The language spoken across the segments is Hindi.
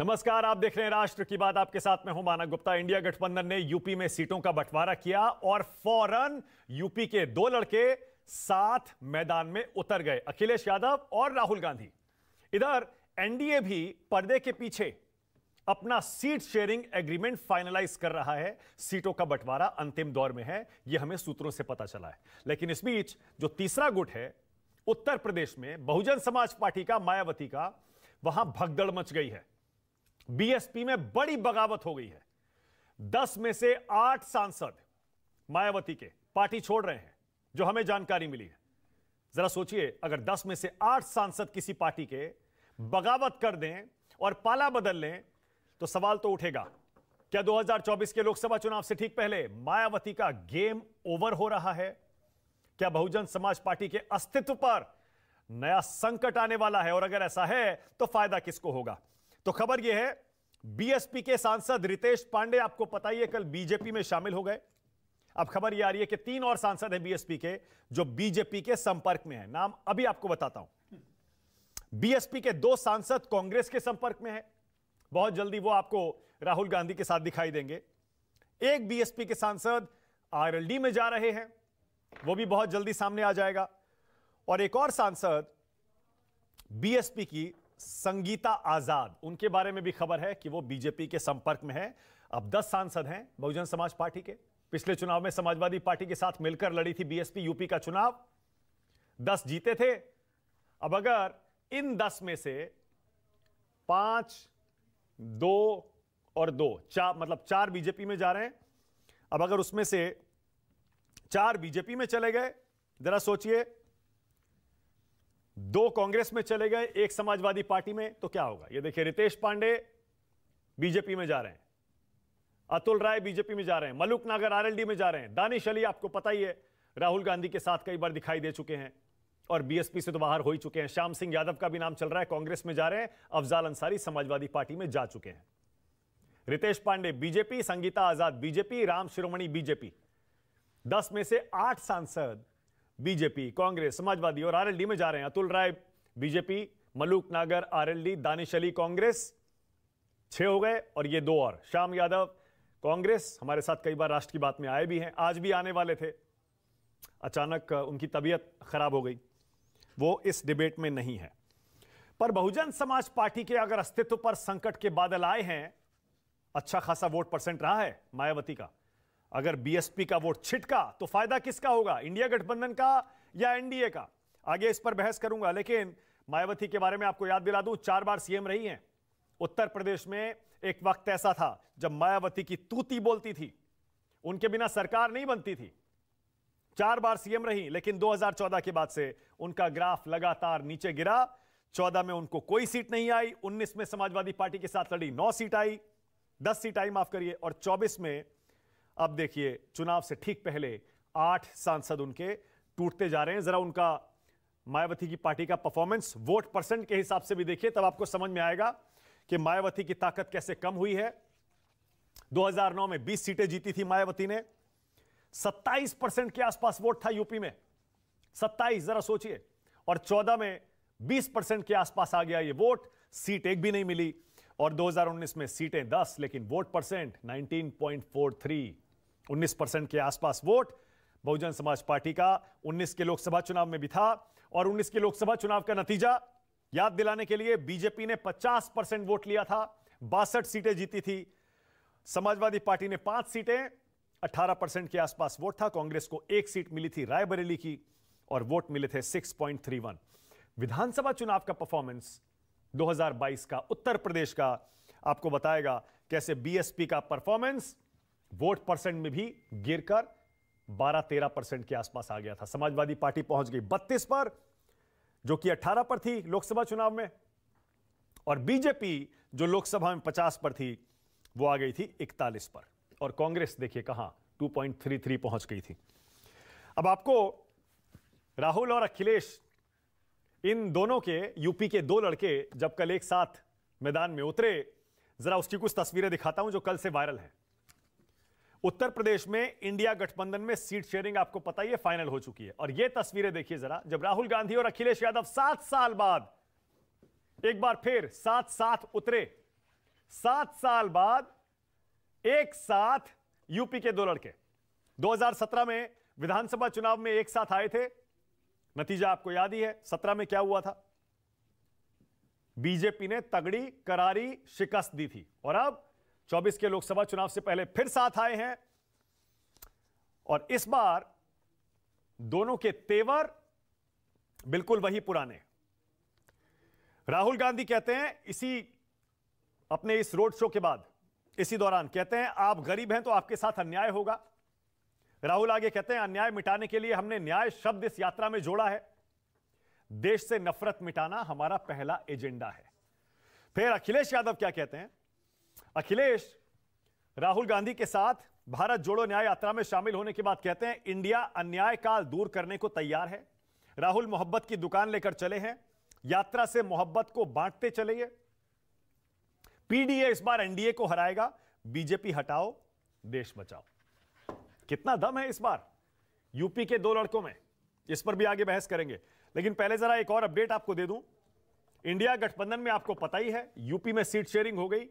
नमस्कार आप देख रहे हैं राष्ट्र की बात आपके साथ में हूं माना गुप्ता इंडिया गठबंधन ने यूपी में सीटों का बंटवारा किया और फौरन यूपी के दो लड़के साथ मैदान में उतर गए अखिलेश यादव और राहुल गांधी इधर एनडीए भी पर्दे के पीछे अपना सीट शेयरिंग एग्रीमेंट फाइनलाइज कर रहा है सीटों का बंटवारा अंतिम दौर में है यह हमें सूत्रों से पता चला है लेकिन इस बीच जो तीसरा गुट है उत्तर प्रदेश में बहुजन समाज पार्टी का मायावती का वहां भगदड़ मच गई है बीएसपी में बड़ी बगावत हो गई है दस में से आठ सांसद मायावती के पार्टी छोड़ रहे हैं जो हमें जानकारी मिली है जरा सोचिए अगर दस में से आठ सांसद किसी पार्टी के बगावत कर दें और पाला बदल लें तो सवाल तो उठेगा क्या 2024 के लोकसभा चुनाव से ठीक पहले मायावती का गेम ओवर हो रहा है क्या बहुजन समाज पार्टी के अस्तित्व पर नया संकट आने वाला है और अगर ऐसा है तो फायदा किसको होगा तो खबर यह है बीएसपी के सांसद रितेश पांडे आपको पता ही है कल बीजेपी में शामिल हो गए अब खबर यह आ रही है कि तीन और सांसद हैं बीएसपी के जो बीजेपी के संपर्क में हैं नाम अभी आपको बताता हूं बीएसपी के दो सांसद कांग्रेस के संपर्क में हैं बहुत जल्दी वो आपको राहुल गांधी के साथ दिखाई देंगे एक बीएसपी के सांसद आरएलडी में जा रहे हैं वो भी बहुत जल्दी सामने आ जाएगा और एक और सांसद बीएसपी की संगीता आजाद उनके बारे में भी खबर है कि वो बीजेपी के संपर्क में है अब 10 सांसद हैं बहुजन समाज पार्टी के पिछले चुनाव में समाजवादी पार्टी के साथ मिलकर लड़ी थी बीएसपी यूपी का चुनाव 10 जीते थे अब अगर इन 10 में से पांच दो और दो चार मतलब चार बीजेपी में जा रहे हैं अब अगर उसमें से चार बीजेपी में चले गए जरा सोचिए दो कांग्रेस में चले गए एक समाजवादी पार्टी में तो क्या होगा ये देखिए रितेश पांडे बीजेपी में जा रहे हैं अतुल राय बीजेपी में जा रहे हैं मलुक नागर आरएलडी में जा रहे हैं दानिश अली आपको पता ही है राहुल गांधी के साथ कई बार दिखाई दे चुके हैं और बीएसपी से तो बाहर हो ही चुके हैं श्याम सिंह यादव का भी नाम चल रहा है कांग्रेस में जा रहे हैं अफजाल अंसारी समाजवादी पार्टी में जा चुके हैं Ritesh Pandey BJP Sangeeta Azad BJP Ram Shiromani BJP दस में से आठ सांसद बीजेपी कांग्रेस समाजवादी और आरएलडी में जा रहे हैं अतुल राय बीजेपी मलूक नागर आरएलडी दानिश अली कांग्रेस छह हो गए और ये दो और श्याम यादव कांग्रेस हमारे साथ कई बार राष्ट्र की बात में आए भी हैं आज भी आने वाले थे अचानक उनकी तबीयत खराब हो गई वो इस डिबेट में नहीं है पर बहुजन समाज पार्टी के अगर अस्तित्व पर संकट के बादल आए हैं अच्छा खासा वोट परसेंट रहा है मायावती का अगर बीएसपी का वोट छिटका तो फायदा किसका होगा इंडिया गठबंधन का या एनडीए का आगे इस पर बहस करूंगा लेकिन मायावती के बारे में आपको याद दिला दूं चार बार सीएम रही हैं उत्तर प्रदेश में एक वक्त ऐसा था जब मायावती की तूती बोलती थी उनके बिना सरकार नहीं बनती थी चार बार सीएम रही लेकिन 2014 के बाद से उनका ग्राफ लगातार नीचे गिरा चौदह में उनको कोई सीट नहीं आई उन्नीस में समाजवादी पार्टी के साथ लड़ी नौ सीट आई दस सीट आई माफ करिए और चौबीस में अब देखिए चुनाव से ठीक पहले आठ सांसद उनके टूटते जा रहे हैं जरा उनका मायावती की पार्टी का परफॉर्मेंस वोट परसेंट के हिसाब से भी देखिए तब आपको समझ में आएगा कि मायावती की ताकत कैसे कम हुई है 2009 में 20 सीटें जीती थी मायावती ने 27 परसेंट के आसपास वोट था यूपी में 27 जरा सोचिए और 14 में 20 परसेंट के आसपास आ गया ये वोट सीट एक भी नहीं मिली और 2019 में सीटें 10 लेकिन वोट परसेंट 19.43 19 परसेंट के आसपास वोट बहुजन समाज पार्टी का 19 के लोकसभा चुनाव में भी था और 19 के लोकसभा चुनाव का नतीजा याद दिलाने के लिए बीजेपी ने 50 परसेंट वोट लिया था बासठ सीटें जीती थी समाजवादी पार्टी ने पांच सीटें 18 परसेंट के आसपास वोट था कांग्रेस को एक सीट मिली थी रायबरेली की और वोट मिले थे 6.31 विधानसभा चुनाव का परफॉर्मेंस 2022 का उत्तर प्रदेश का आपको बताएगा कैसे बीएसपी का परफॉर्मेंस वोट परसेंट में भी गिरकर 12-13 परसेंट के आसपास आ गया था समाजवादी पार्टी पहुंच गई 32 पर जो कि 18 पर थी लोकसभा चुनाव में और बीजेपी जो लोकसभा में 50 पर थी वो आ गई थी 41 पर और कांग्रेस देखिए कहां 2.33 पहुंच गई थी अब आपको राहुल और अखिलेश इन दोनों के यूपी के दो लड़के जब कल एक साथ मैदान में उतरे जरा उसकी कुछ तस्वीरें दिखाता हूं जो कल से वायरल है उत्तर प्रदेश में इंडिया गठबंधन में सीट शेयरिंग आपको पता ही है फाइनल हो चुकी है और ये तस्वीरें देखिए जरा जब राहुल गांधी और अखिलेश यादव सात साल बाद एक बार फिर साथ साथ उतरे सात साल बाद एक साथ यूपी के दो लड़के 2017 में विधानसभा चुनाव में एक साथ आए थे नतीजा आपको याद ही है सत्रह में क्या हुआ था बीजेपी ने तगड़ी करारी शिकस्त दी थी और अब चौबीस के लोकसभा चुनाव से पहले फिर साथ आए हैं और इस बार दोनों के तेवर बिल्कुल वही पुराने राहुल गांधी कहते हैं इसी अपने इस रोड शो के बाद इसी दौरान कहते हैं आप गरीब हैं तो आपके साथ अन्याय होगा राहुल आगे कहते हैं अन्याय मिटाने के लिए हमने न्याय शब्द इस यात्रा में जोड़ा है देश से नफरत मिटाना हमारा पहला एजेंडा है फिर अखिलेश यादव क्या कहते हैं अखिलेश राहुल गांधी के साथ भारत जोड़ो न्याय यात्रा में शामिल होने के बाद कहते हैं इंडिया अन्याय काल दूर करने को तैयार है राहुल मोहब्बत की दुकान लेकर चले हैं यात्रा से मोहब्बत को बांटते चले पीडीए इस बार एनडीए को हराएगा बीजेपी हटाओ देश बचाओ कितना दम है इस बार यूपी के दो लड़कों में इस पर भी आगे बहस करेंगे लेकिन पहले जरा एक और अपडेट आपको दे दूं इंडिया गठबंधन में आपको पता ही है यूपी में सीट शेयरिंग हो गई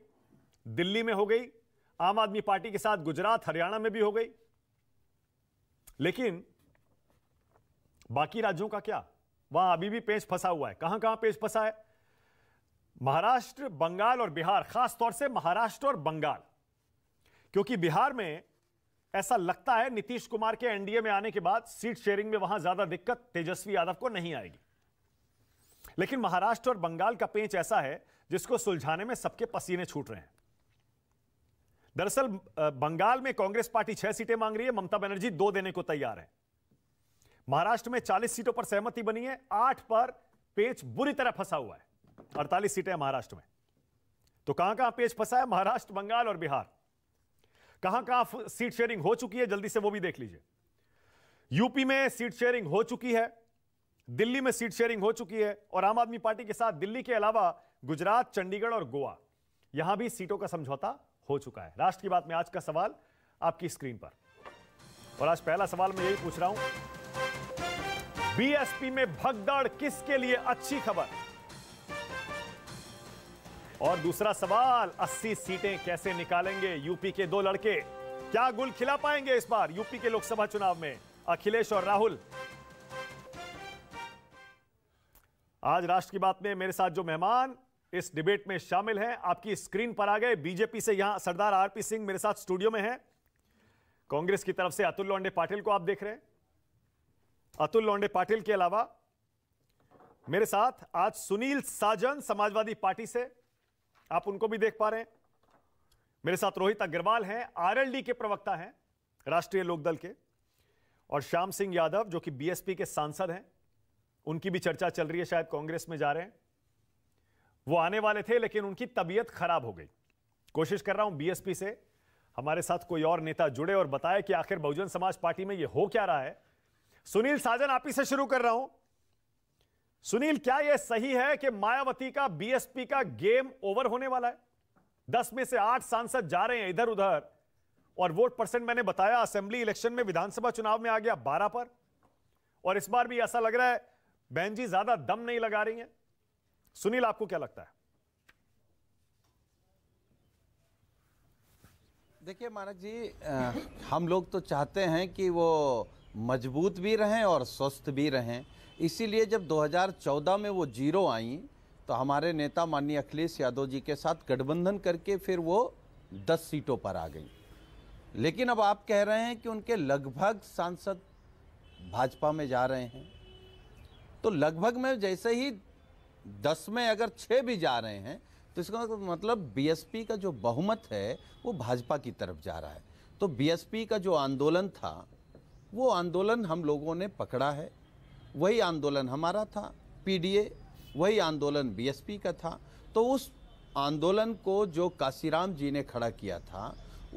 दिल्ली में हो गई आम आदमी पार्टी के साथ गुजरात हरियाणा में भी हो गई लेकिन बाकी राज्यों का क्या वहां अभी भी पेच फंसा हुआ है कहां कहां पेच फंसा है महाराष्ट्र बंगाल और बिहार खास तौर से महाराष्ट्र और बंगाल क्योंकि बिहार में ऐसा लगता है नीतीश कुमार के एनडीए में आने के बाद सीट शेयरिंग में वहां ज्यादा दिक्कत तेजस्वी यादव को नहीं आएगी लेकिन महाराष्ट्र और बंगाल का पेच ऐसा है जिसको सुलझाने में सबके पसीने छूट रहे हैं दरअसल बंगाल में कांग्रेस पार्टी छह सीटें मांग रही है ममता बनर्जी दो देने को तैयार है महाराष्ट्र में 40 सीटों पर सहमति बनी है आठ पर पेच बुरी तरह फंसा हुआ है अड़तालीस सीटें महाराष्ट्र में तो कहां कहां पेच फंसा है महाराष्ट्र बंगाल और बिहार कहां कहां सीट शेयरिंग हो चुकी है जल्दी से वो भी देख लीजिए यूपी में सीट शेयरिंग हो चुकी है दिल्ली में सीट शेयरिंग हो चुकी है और आम आदमी पार्टी के साथ दिल्ली के अलावा गुजरात चंडीगढ़ और गोवा यहां भी सीटों का समझौता हो चुका है राष्ट्र की बात में आज का सवाल आपकी स्क्रीन पर और आज पहला सवाल मैं यही पूछ रहा हूं बीएसपी में भगदड़ किसके लिए अच्छी खबर और दूसरा सवाल 80 सीटें कैसे निकालेंगे यूपी के दो लड़के क्या गुल खिला पाएंगे इस बार यूपी के लोकसभा चुनाव में अखिलेश और राहुल आज राष्ट्र की बात में मेरे साथ जो मेहमान इस डिबेट में शामिल हैं आपकी स्क्रीन पर आ गए बीजेपी से यहां सरदार आरपी सिंह मेरे साथ स्टूडियो में हैं कांग्रेस की तरफ से अतुल लौंडे पाटिल को आप देख रहे हैं अतुल लौंडे पाटिल के अलावा मेरे साथ आज सुनील साजन समाजवादी पार्टी से आप उनको भी देख पा रहे हैं मेरे साथ रोहित अग्रवाल हैं आरएलडी के प्रवक्ता हैं राष्ट्रीय लोकदल के और श्याम सिंह यादव जो कि बीएसपी के सांसद हैं उनकी भी चर्चा चल रही है शायद कांग्रेस में जा रहे हैं वो आने वाले थे लेकिन उनकी तबीयत खराब हो गई कोशिश कर रहा हूं बीएसपी से हमारे साथ कोई और नेता जुड़े और बताए कि आखिर बहुजन समाज पार्टी में यह हो क्या रहा है सुनील साजन आप ही से शुरू कर रहा हूं सुनील क्या यह सही है कि मायावती का बीएसपी का गेम ओवर होने वाला है दस में से आठ सांसद जा रहे हैं इधर उधर और वोट परसेंट मैंने बताया असेंबली इलेक्शन में विधानसभा चुनाव में आ गया बारह पर और इस बार भी ऐसा लग रहा है बहन जी ज्यादा दम नहीं लगा रही हैं सुनील आपको क्या लगता है देखिए मानक जी आ, हम लोग तो चाहते हैं कि वो मजबूत भी रहें और स्वस्थ भी रहें इसीलिए जब 2014 में वो जीरो आई तो हमारे नेता माननीय अखिलेश यादव जी के साथ गठबंधन करके फिर वो 10 सीटों पर आ गई लेकिन अब आप कह रहे हैं कि उनके लगभग सांसद भाजपा में जा रहे हैं तो लगभग में जैसे ही दस में अगर छः भी जा रहे हैं तो इसका मतलब बीएसपी मतलब का जो बहुमत है वो भाजपा की तरफ जा रहा है तो बीएसपी का जो आंदोलन था वो आंदोलन हम लोगों ने पकड़ा है वही आंदोलन हमारा था पीडीए वही आंदोलन बीएसपी का था तो उस आंदोलन को जो काशीराम जी ने खड़ा किया था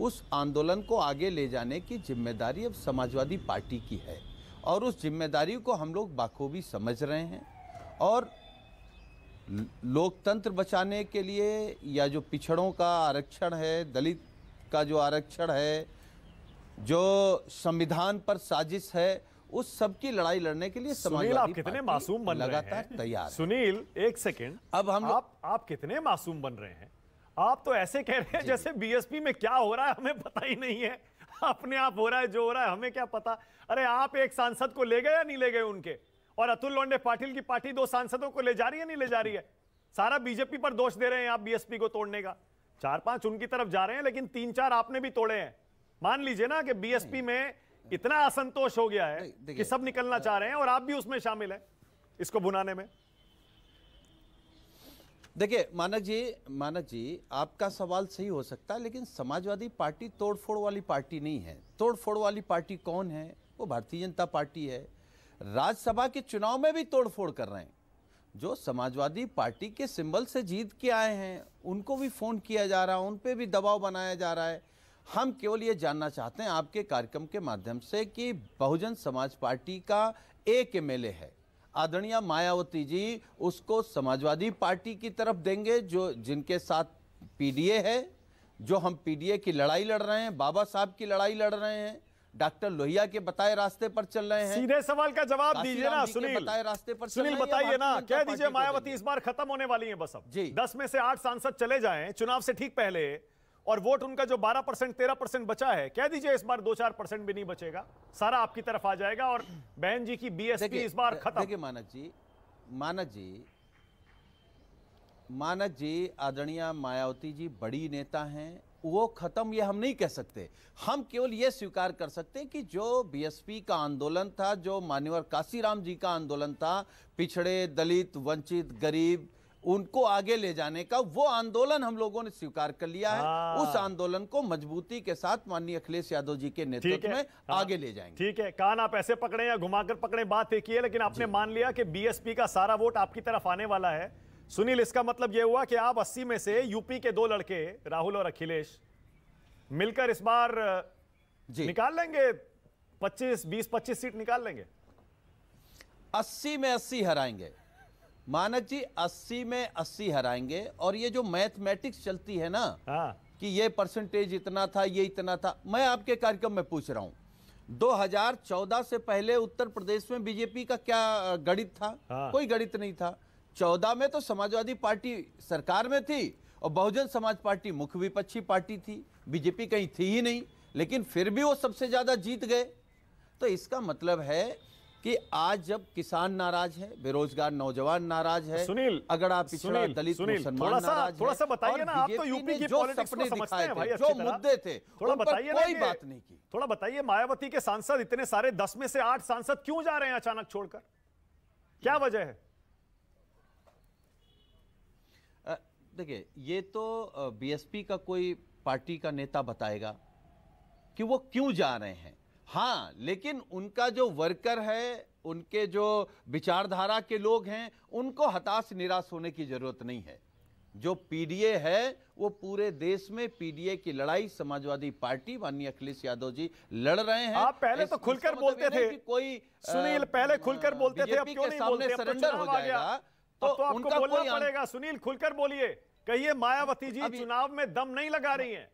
उस आंदोलन को आगे ले जाने की जिम्मेदारी अब समाजवादी पार्टी की है और उस जिम्मेदारी को हम लोग बाखूबी समझ रहे हैं और लोकतंत्र बचाने के लिए या जो पिछड़ों का आरक्षण है दलित का जो आरक्षण है जो संविधान पर साजिश है उस सब की लड़ाई लड़ने के लिए सुनील आप कितने मासूम बन लगातार तैयार सुनील एक सेकेंड अब हम आप आप कितने मासूम बन रहे हैं आप तो ऐसे कह रहे हैं जैसे बीएसपी में क्या हो रहा है हमें पता ही नहीं है अपने आप हो रहा है जो हो रहा है हमें क्या पता अरे आप एक सांसद को ले गए या नहीं ले गए उनके और अतुल लोंडे पाटिल की पार्टी दो सांसदों को ले जा रही है नहीं ले जा रही है सारा बीजेपी पर दोष दे रहे हैं आप बीएसपी को तोड़ने का चार पांच उनकी तरफ जा रहे हैं लेकिन तीन चार आपने भी तोड़े हैं मान लीजिए ना कि बीएसपी में इतना असंतोष हो गया है कि सब निकलना चाह रहे हैं और आप भी उसमें शामिल हैं इसको बुनाने में देखिए मानक जी मानक जी आपका सवाल सही हो सकता है लेकिन समाजवादी पार्टी तोड़फोड़ वाली पार्टी नहीं है तोड़फोड़ वाली पार्टी कौन है वो भारतीय जनता पार्टी है राज्यसभा के चुनाव में भी तोड़फोड़ कर रहे हैं जो समाजवादी पार्टी के सिंबल से जीत के आए हैं उनको भी फ़ोन किया जा रहा है उन पर भी दबाव बनाया जा रहा है हम केवल ये जानना चाहते हैं आपके कार्यक्रम के माध्यम से कि बहुजन समाज पार्टी का एक एम है आदरणीय मायावती जी उसको समाजवादी पार्टी की तरफ देंगे जो जिनके साथ पीडीए है जो हम पीडीए की लड़ाई लड़ रहे हैं बाबा साहब की लड़ाई लड़ रहे हैं डॉक्टर लोहिया के बताए रास्ते पर चल रहे हैं सीधे सवाल का जवाब दीजिए ना सुनील बताए रास्ते पर सुनील बताइए ना कह दीजिए मायावती इस बार खत्म होने वाली है बस अब जी दस में से आठ सांसद चले जाएं चुनाव से ठीक पहले और वोट उनका जो 12 परसेंट तेरह परसेंट बचा है कह दीजिए इस बार दो चार परसेंट भी नहीं बचेगा सारा आपकी तरफ आ जाएगा और बहन जी की बी इस बार खत्म देखिए मानक जी मानक जी मानक जी आदरणीय मायावती जी बड़ी नेता हैं वो ख़त्म ये हम नहीं कह सकते हम केवल ये स्वीकार कर सकते हैं कि जो बीएसपी का आंदोलन था जो मान्यवर काशीराम जी का आंदोलन था पिछड़े दलित वंचित गरीब उनको आगे ले जाने का वो आंदोलन हम लोगों ने स्वीकार कर लिया है हाँ। उस आंदोलन को मजबूती के साथ माननीय अखिलेश यादव जी के नेतृत्व में हाँ। आगे ले जाएंगे ठीक है कान आप ऐसे पकड़े या घुमाकर पकड़े बात एक ही है लेकिन आपने मान लिया कि बीएसपी का सारा वोट आपकी तरफ आने वाला है सुनील इसका मतलब यह हुआ कि आप 80 में से यूपी के दो लड़के राहुल और अखिलेश मिलकर इस बार जी। निकाल लेंगे 25 20 25 सीट निकाल लेंगे 80 में 80 हराएंगे मानस जी 80 में 80 हराएंगे और ये जो मैथमेटिक्स चलती है ना हाँ। कि ये परसेंटेज इतना था ये इतना था मैं आपके कार्यक्रम में पूछ रहा हूं 2014 से पहले उत्तर प्रदेश में बीजेपी का क्या गणित था हाँ। कोई गणित नहीं था चौदह में तो समाजवादी पार्टी सरकार में थी और बहुजन समाज पार्टी मुख्य विपक्षी पार्टी थी बीजेपी कहीं थी ही नहीं लेकिन फिर भी वो सबसे ज़्यादा जीत गए तो इसका मतलब है कि आज जब किसान नाराज है बेरोजगार नौजवान नाराज है सुनील अगर आप पिछड़ा दलित मुसलमान नाराज थोड़ा सा बताइए ना आप तो यूपी की जो जो मुद्दे थे थोड़ा बताइए कोई बात नहीं की थोड़ा बताइए मायावती के सांसद इतने सारे दस में से आठ सांसद क्यों जा रहे हैं अचानक छोड़कर क्या वजह है देखिए ये तो बीएसपी का कोई पार्टी का नेता बताएगा कि वो क्यों जा रहे हैं हाँ लेकिन उनका जो वर्कर है उनके जो विचारधारा के लोग हैं उनको हताश निराश होने की ज़रूरत नहीं है जो पीडीए है वो पूरे देश में पीडीए की लड़ाई समाजवादी पार्टी माननीय अखिलेश यादव जी लड़ रहे हैं आप पहले तो खुलकर मतलब बोलते थे कोई सुनील पहले खुलकर बोलते थे अब क्यों नहीं बोलते सरेंडर तो हो जाएगा तो, तो आपको बोलना पड़ेगा सुनील खुलकर बोलिए कहिए मायावती जी चुनाव में दम नहीं लगा रही हैं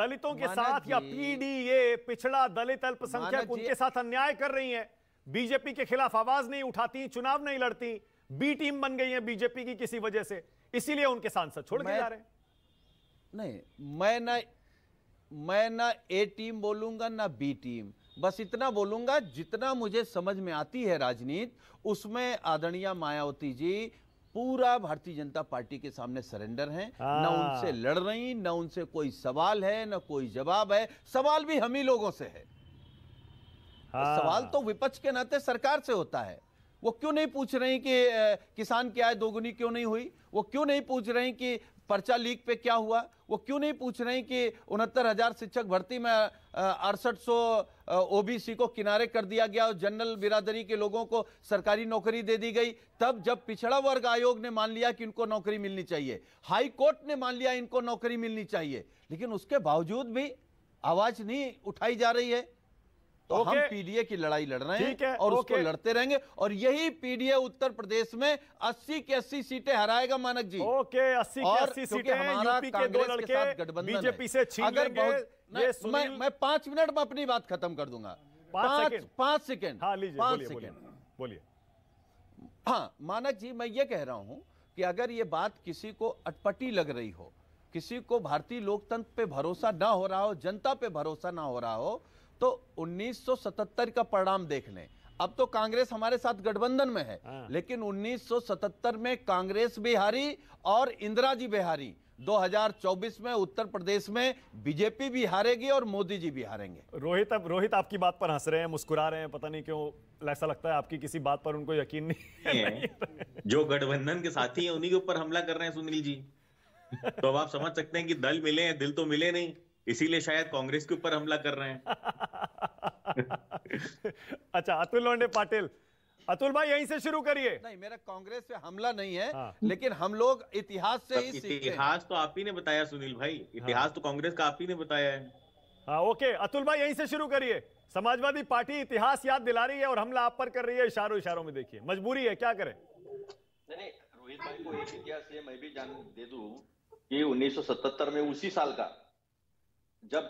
दलितों के साथ या पीडीए पिछड़ा दलित अल्पसंख्यक उनके साथ अन्याय कर रही हैं बीजेपी के खिलाफ आवाज नहीं उठाती चुनाव नहीं लड़ती बी टीम बन गई है बीजेपी की किसी वजह से इसीलिए उनके सांसद छोड़ के जा रहे हैं नहीं मैं ना मैं ना ए टीम बोलूंगा ना बी टीम बस इतना बोलूंगा जितना मुझे समझ में आती है राजनीति उसमें आदरणीय मायावती जी पूरा भारतीय जनता पार्टी के सामने सरेंडर हैं न हाँ। उनसे लड़ रही न उनसे कोई सवाल है न कोई जवाब है सवाल भी हम ही लोगों से है तो हाँ। तो सवाल तो विपक्ष के नाते सरकार से होता है वो क्यों नहीं पूछ रही कि किसान की आय दोगुनी क्यों नहीं हुई वो क्यों नहीं पूछ रही कि पर्चा लीक पे क्या हुआ वो क्यों नहीं पूछ रही कि उनहत्तर हजार शिक्षक भर्ती में अड़सठ सौ ओबीसी को किनारे कर दिया गया और जनरल बिरादरी के लोगों को सरकारी नौकरी दे दी गई तब जब पिछड़ा वर्ग आयोग ने मान लिया कि इनको नौकरी मिलनी चाहिए हाई कोर्ट ने मान लिया इनको नौकरी मिलनी चाहिए लेकिन उसके बावजूद भी आवाज़ नहीं उठाई जा रही है तो हम पीडीए की लड़ाई लड़ रहे हैं और उसको लड़ते रहेंगे और यही पीडीए उत्तर प्रदेश में 80 की 80 सीटें हराएगा मानक जी ओके 80 के 80 सीटें हमारा के दो लड़के बीजेपी से छीन अगर बहुत मैं मैं पांच मिनट में अपनी बात खत्म कर दूंगा पांच पांच सेकेंड पांच सेकेंड हाँ, बोलिए हाँ मानक जी मैं ये कह रहा हूं कि अगर ये बात किसी को अटपटी लग रही हो किसी को भारतीय लोकतंत्र पे भरोसा ना हो रहा हो जनता पे भरोसा ना हो रहा हो तो 1977 का परिणाम देख लें अब तो कांग्रेस हमारे साथ गठबंधन में है हाँ। लेकिन 1977 में कांग्रेस बिहारी और इंदिरा जी बिहारी 2024 में उत्तर प्रदेश में बीजेपी भी हारेगी और मोदी जी भी हारेंगे रोहित अब रोहित आपकी बात पर हंस रहे हैं मुस्कुरा रहे हैं पता नहीं क्यों ऐसा लगता है आपकी किसी बात पर उनको यकीन नहीं, नहीं, नहीं। जो गठबंधन के साथी हैं उन्हीं के ऊपर हमला कर रहे हैं सुनील जी तो अब आप समझ सकते हैं कि दल मिले हैं दिल तो मिले नहीं इसीलिए शायद कांग्रेस के ऊपर हमला कर रहे हैं अच्छा अतुल लोंडे पाटिल अतुल भाई यहीं से शुरू करिए नहीं मेरा कांग्रेस पे हमला नहीं है हाँ। लेकिन हम लोग इतिहास से ही इतिहास तो आप ही ने बताया सुनील भाई हाँ। इतिहास हाँ। तो कांग्रेस का आप ही ने बताया है हाँ ओके अतुल भाई यहीं से शुरू करिए समाजवादी पार्टी इतिहास याद दिला रही है और हमला आप पर कर रही है इशारों इशारों में देखिए मजबूरी है क्या करें नहीं रोहित भाई को एक इतिहास ये मैं भी जान दे उन्नीस सौ सतहत्तर में उसी साल का जब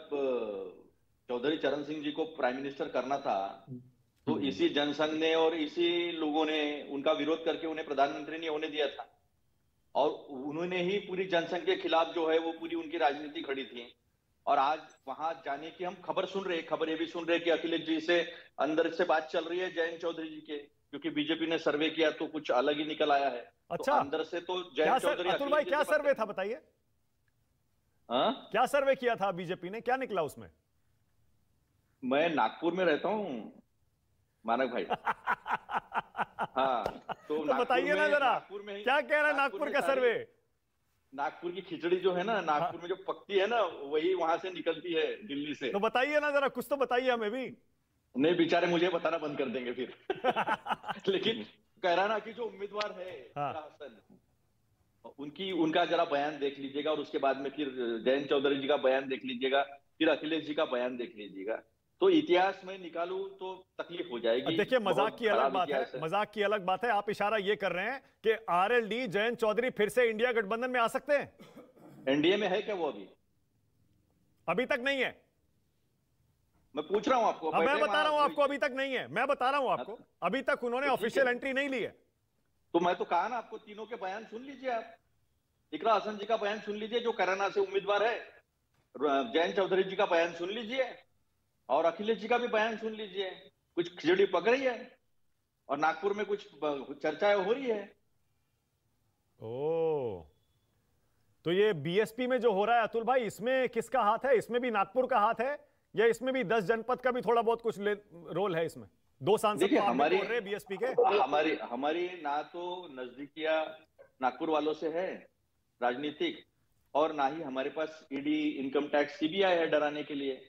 चौधरी चरण सिंह जी को प्राइम मिनिस्टर करना था तो हम्म। इसी जनसंघ ने और इसी लोगों ने उनका विरोध करके उन्हें प्रधानमंत्री नहीं होने दिया था और उन्होंने ही पूरी जनसंघ के खिलाफ जो है वो पूरी उनकी राजनीति खड़ी थी और आज वहां जाने की हम खबर सुन रहे खबर ये भी सुन रहे कि अखिलेश जी से अंदर से बात चल रही है जयंत चौधरी जी के क्योंकि बीजेपी ने सर्वे किया तो कुछ अलग ही निकल आया है तो अच्छा तो अंदर से तो जयंत चौधरी अतुल भाई क्या सर्वे था बताइए हाँ क्या सर्वे किया था बीजेपी ने क्या निकला उसमें मैं नागपुर में रहता हूँ मानक भाई हाँ तो, तो बताइए ना जरा क्या कह रहा है नागपुर का सर्वे नागपुर की खिचड़ी जो है ना हाँ। नागपुर में जो पकती है ना वही वहां से निकलती है दिल्ली से तो बताइए ना जरा कुछ तो बताइए हमें भी नहीं बेचारे मुझे बताना बंद कर देंगे फिर लेकिन कह रहा ना कि जो उम्मीदवार है हाँ। उनकी उनका जरा बयान देख लीजिएगा और उसके बाद में फिर जयंत चौधरी जी का बयान देख लीजिएगा फिर अखिलेश जी का बयान देख लीजिएगा तो इतिहास में निकालू तो तकलीफ हो जाएगी देखिए मजाक की अलग बात है मजाक की अलग बात है आप इशारा ये कर रहे हैं कि आरएलडी जयंत चौधरी फिर से इंडिया गठबंधन में आ सकते हैं एनडीए में है क्या वो अभी अभी तक नहीं है मैं पूछ रहा हूं आपको हाँ, मैं बता रहा हूं आपको अभी तक नहीं है मैं बता रहा हूं आपको अच्छा। अभी तक उन्होंने ऑफिशियल तो एंट्री नहीं ली है तो मैं तो कहा ना आपको तीनों के बयान सुन लीजिए आप इकरा हसन जी का बयान सुन लीजिए जो करना से उम्मीदवार है जयंत चौधरी जी का बयान सुन लीजिए और अखिलेश जी का भी बयान सुन लीजिए कुछ खिचड़ी पक रही है और नागपुर में कुछ चर्चाएं हो रही है ओ तो ये बीएसपी में जो हो रहा है अतुल भाई इसमें किसका हाथ है इसमें भी नागपुर का हाथ है या इसमें भी दस जनपद का भी थोड़ा बहुत कुछ रोल है इसमें दो सांसद तो हमारी बीएसपी के हमारी हमारी ना तो नजदीकिया नागपुर वालों से है राजनीतिक और ना ही हमारे पास ईडी इनकम टैक्स सीबीआई है डराने के लिए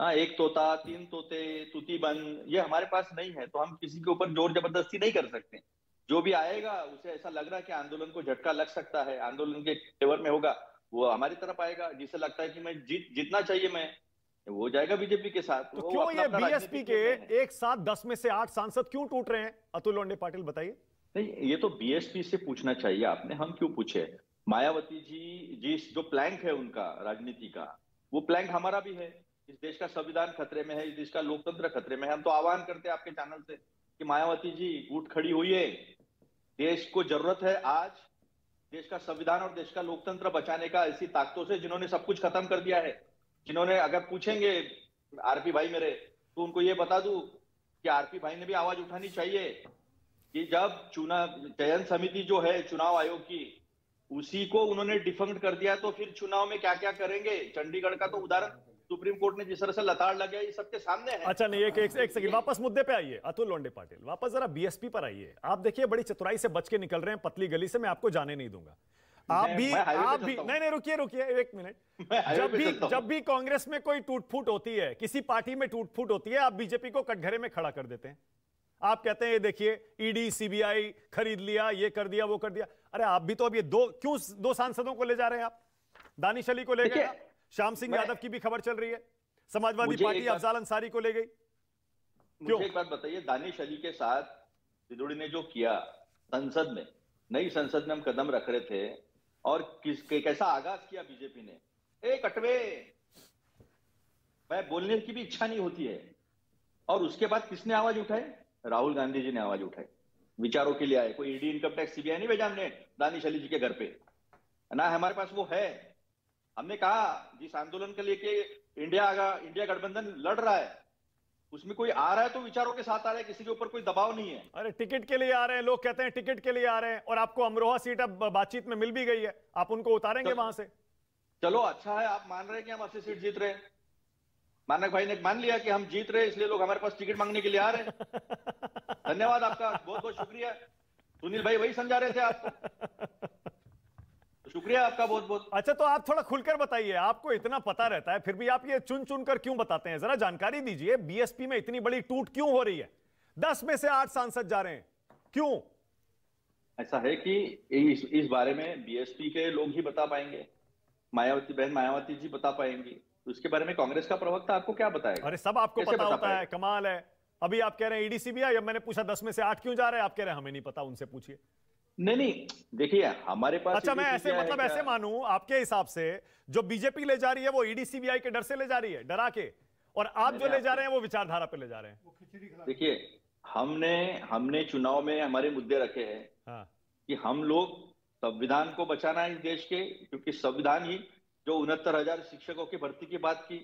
हाँ एक तोता तीन तोते तूती बंद ये हमारे पास नहीं है तो हम किसी के ऊपर जोर जबरदस्ती नहीं कर सकते जो भी आएगा उसे ऐसा लग रहा है कि आंदोलन को झटका लग सकता है आंदोलन के फेवर में होगा वो हमारी तरफ आएगा जिसे लगता है कि मैं जीत जितना चाहिए मैं वो जाएगा बीजेपी के साथ तो क्यों ये बीएसपी के एक साथ दस में से आठ सांसद क्यों टूट रहे हैं अतुल लोंडे पाटिल बताइए नहीं ये तो बीएसपी से पूछना चाहिए आपने हम क्यों पूछे मायावती जी जिस जो प्लैंक है उनका राजनीति का वो प्लैंक हमारा भी है इस देश का संविधान खतरे में है इस देश का लोकतंत्र खतरे में है हम तो आह्वान करते हैं आपके चैनल से कि मायावती जी उठ खड़ी हुई है देश को जरूरत है आज देश का संविधान और देश का लोकतंत्र बचाने का ऐसी ताकतों से जिन्होंने सब कुछ खत्म कर दिया है जिन्होंने अगर पूछेंगे आरपी भाई मेरे तो उनको ये बता दू कि आरपी भाई ने भी आवाज उठानी चाहिए कि जब चुनाव चयन समिति जो है चुनाव आयोग की उसी को उन्होंने डिफंक्ट कर दिया तो फिर चुनाव में क्या क्या करेंगे चंडीगढ़ का तो उदाहरण सुप्रीम कोर्ट ने जिस तरह से लताड़ लगाया ये सबके सामने है अच्छा नहीं एक एक, एक सेकंड वापस मुद्दे पे आइए अतुल लोंडे पाटिल वापस जरा बीएसपी पर आइए आप देखिए बड़ी चतुराई से बच के निकल रहे हैं पतली गली से मैं आपको जाने नहीं दूंगा आप भी आप भी नहीं नहीं रुकिए रुकिए एक मिनट जब भी जब भी कांग्रेस में कोई टूट फूट होती है किसी पार्टी में टूट फूट होती है आप बीजेपी को कटघरे में खड़ा कर देते हैं आप कहते हैं ये देखिए ईडी e सीबीआई खरीद लिया ये कर दिया वो कर दिया अरे आप भी तो अब ये दो क्यों दो सांसदों को ले जा रहे हैं आप दानिश अली को ले गए श्याम सिंह यादव की भी खबर चल रही है समाजवादी पार्टी अफजाल अंसारी को ले गई क्यों एक बात बताइए दानिश अली के साथ ने जो किया संसद में नई संसद में हम कदम रख रहे थे और किस कैसा आगाज किया बीजेपी ने ए कटवे मैं बोलने की भी इच्छा नहीं होती है और उसके बाद किसने आवाज उठाई राहुल गांधी जी ने आवाज उठाई विचारों के लिए आए कोई ईडी इनकम टैक्स सीबीआई नहीं भेजा हमने दानिश अली जी के घर पे ना हमारे पास वो है हमने कहा जिस आंदोलन के के इंडिया इंडिया गठबंधन लड़ रहा है उसमें कोई आ रहा है तो विचारों के साथ आ रहा है किसी के ऊपर कोई दबाव नहीं है अरे टिकट के लिए आ रहे हैं लोग कहते हैं टिकट के लिए आ रहे हैं और आपको अमरोहा सीट अब बातचीत में मिल भी गई है आप उनको उतारेंगे वहां से चलो अच्छा है आप मान रहे हैं कि हम अस्सी सीट जीत रहे हैं मानक भाई ने मान लिया कि हम जीत रहे इसलिए लोग हमारे पास टिकट मांगने के लिए आ रहे हैं धन्यवाद आपका बहुत बहुत शुक्रिया सुनील भाई वही समझा रहे थे आप शुक्रिया आपका बहुत बहुत अच्छा तो आप थोड़ा खुलकर बताइए आपको इतना पता रहता है फिर भी आप ये चुन चुन कर क्यों बताते हैं जरा जानकारी दीजिए बीएसपी में इतनी बड़ी टूट क्यों हो रही है दस में से आठ सांसद जा रहे हैं क्यों ऐसा है कि इस, इस बारे में बीएसपी के लोग ही बता पाएंगे मायावती बहन मायावती जी बता पाएंगी तो इसके बारे में कांग्रेस का प्रवक्ता आपको क्या बताएगा अरे सब आपको पता होता है कमाल है अभी आप कह रहे हैं ईडीसी भी आई मैंने पूछा दस में से आठ क्यों जा रहे हैं आप कह रहे हैं हमें नहीं पता उनसे पूछिए नहीं नहीं देखिए हमारे पास अच्छा मैं ऐसे मतलब ऐसे मानू आपके हिसाब से जो बीजेपी ले जा रही है वो ईडी e सीबीआई के डर से ले जा रही है डरा के और आप जो ले जा रहे हैं वो विचारधारा पे ले जा रहे हैं देखिए हमने हमने चुनाव में हमारे मुद्दे रखे हैं हाँ। कि हम लोग संविधान को बचाना है इस देश के क्योंकि संविधान ही जो उनहत्तर हजार शिक्षकों की भर्ती की बात की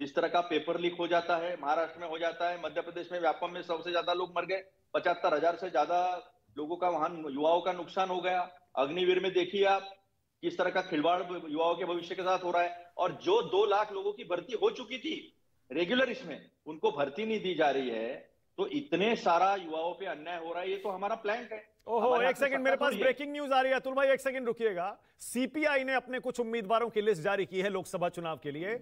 जिस तरह का पेपर लीक हो जाता है महाराष्ट्र में हो जाता है मध्य प्रदेश में व्यापम में सबसे ज्यादा लोग मर गए पचहत्तर हजार से ज्यादा लोगों का वहां युवाओं का नुकसान हो गया अग्निवीर में देखिए आप किस तरह का खिलवाड़ युवाओं के भविष्य के साथ हो रहा है और जो दो लाख लोगों की भर्ती हो चुकी थी रेगुलर इसमें उनको भर्ती नहीं दी जा रही है तो इतने सारा युवाओं पे अन्याय हो रहा है ये तो हमारा प्लान है ओहो एक सेकंड मेरे पास ब्रेकिंग न्यूज आ रही है अतुल भाई एक सेकंड रुकिएगा सीपीआई ने अपने कुछ उम्मीदवारों की लिस्ट जारी की है लोकसभा चुनाव के लिए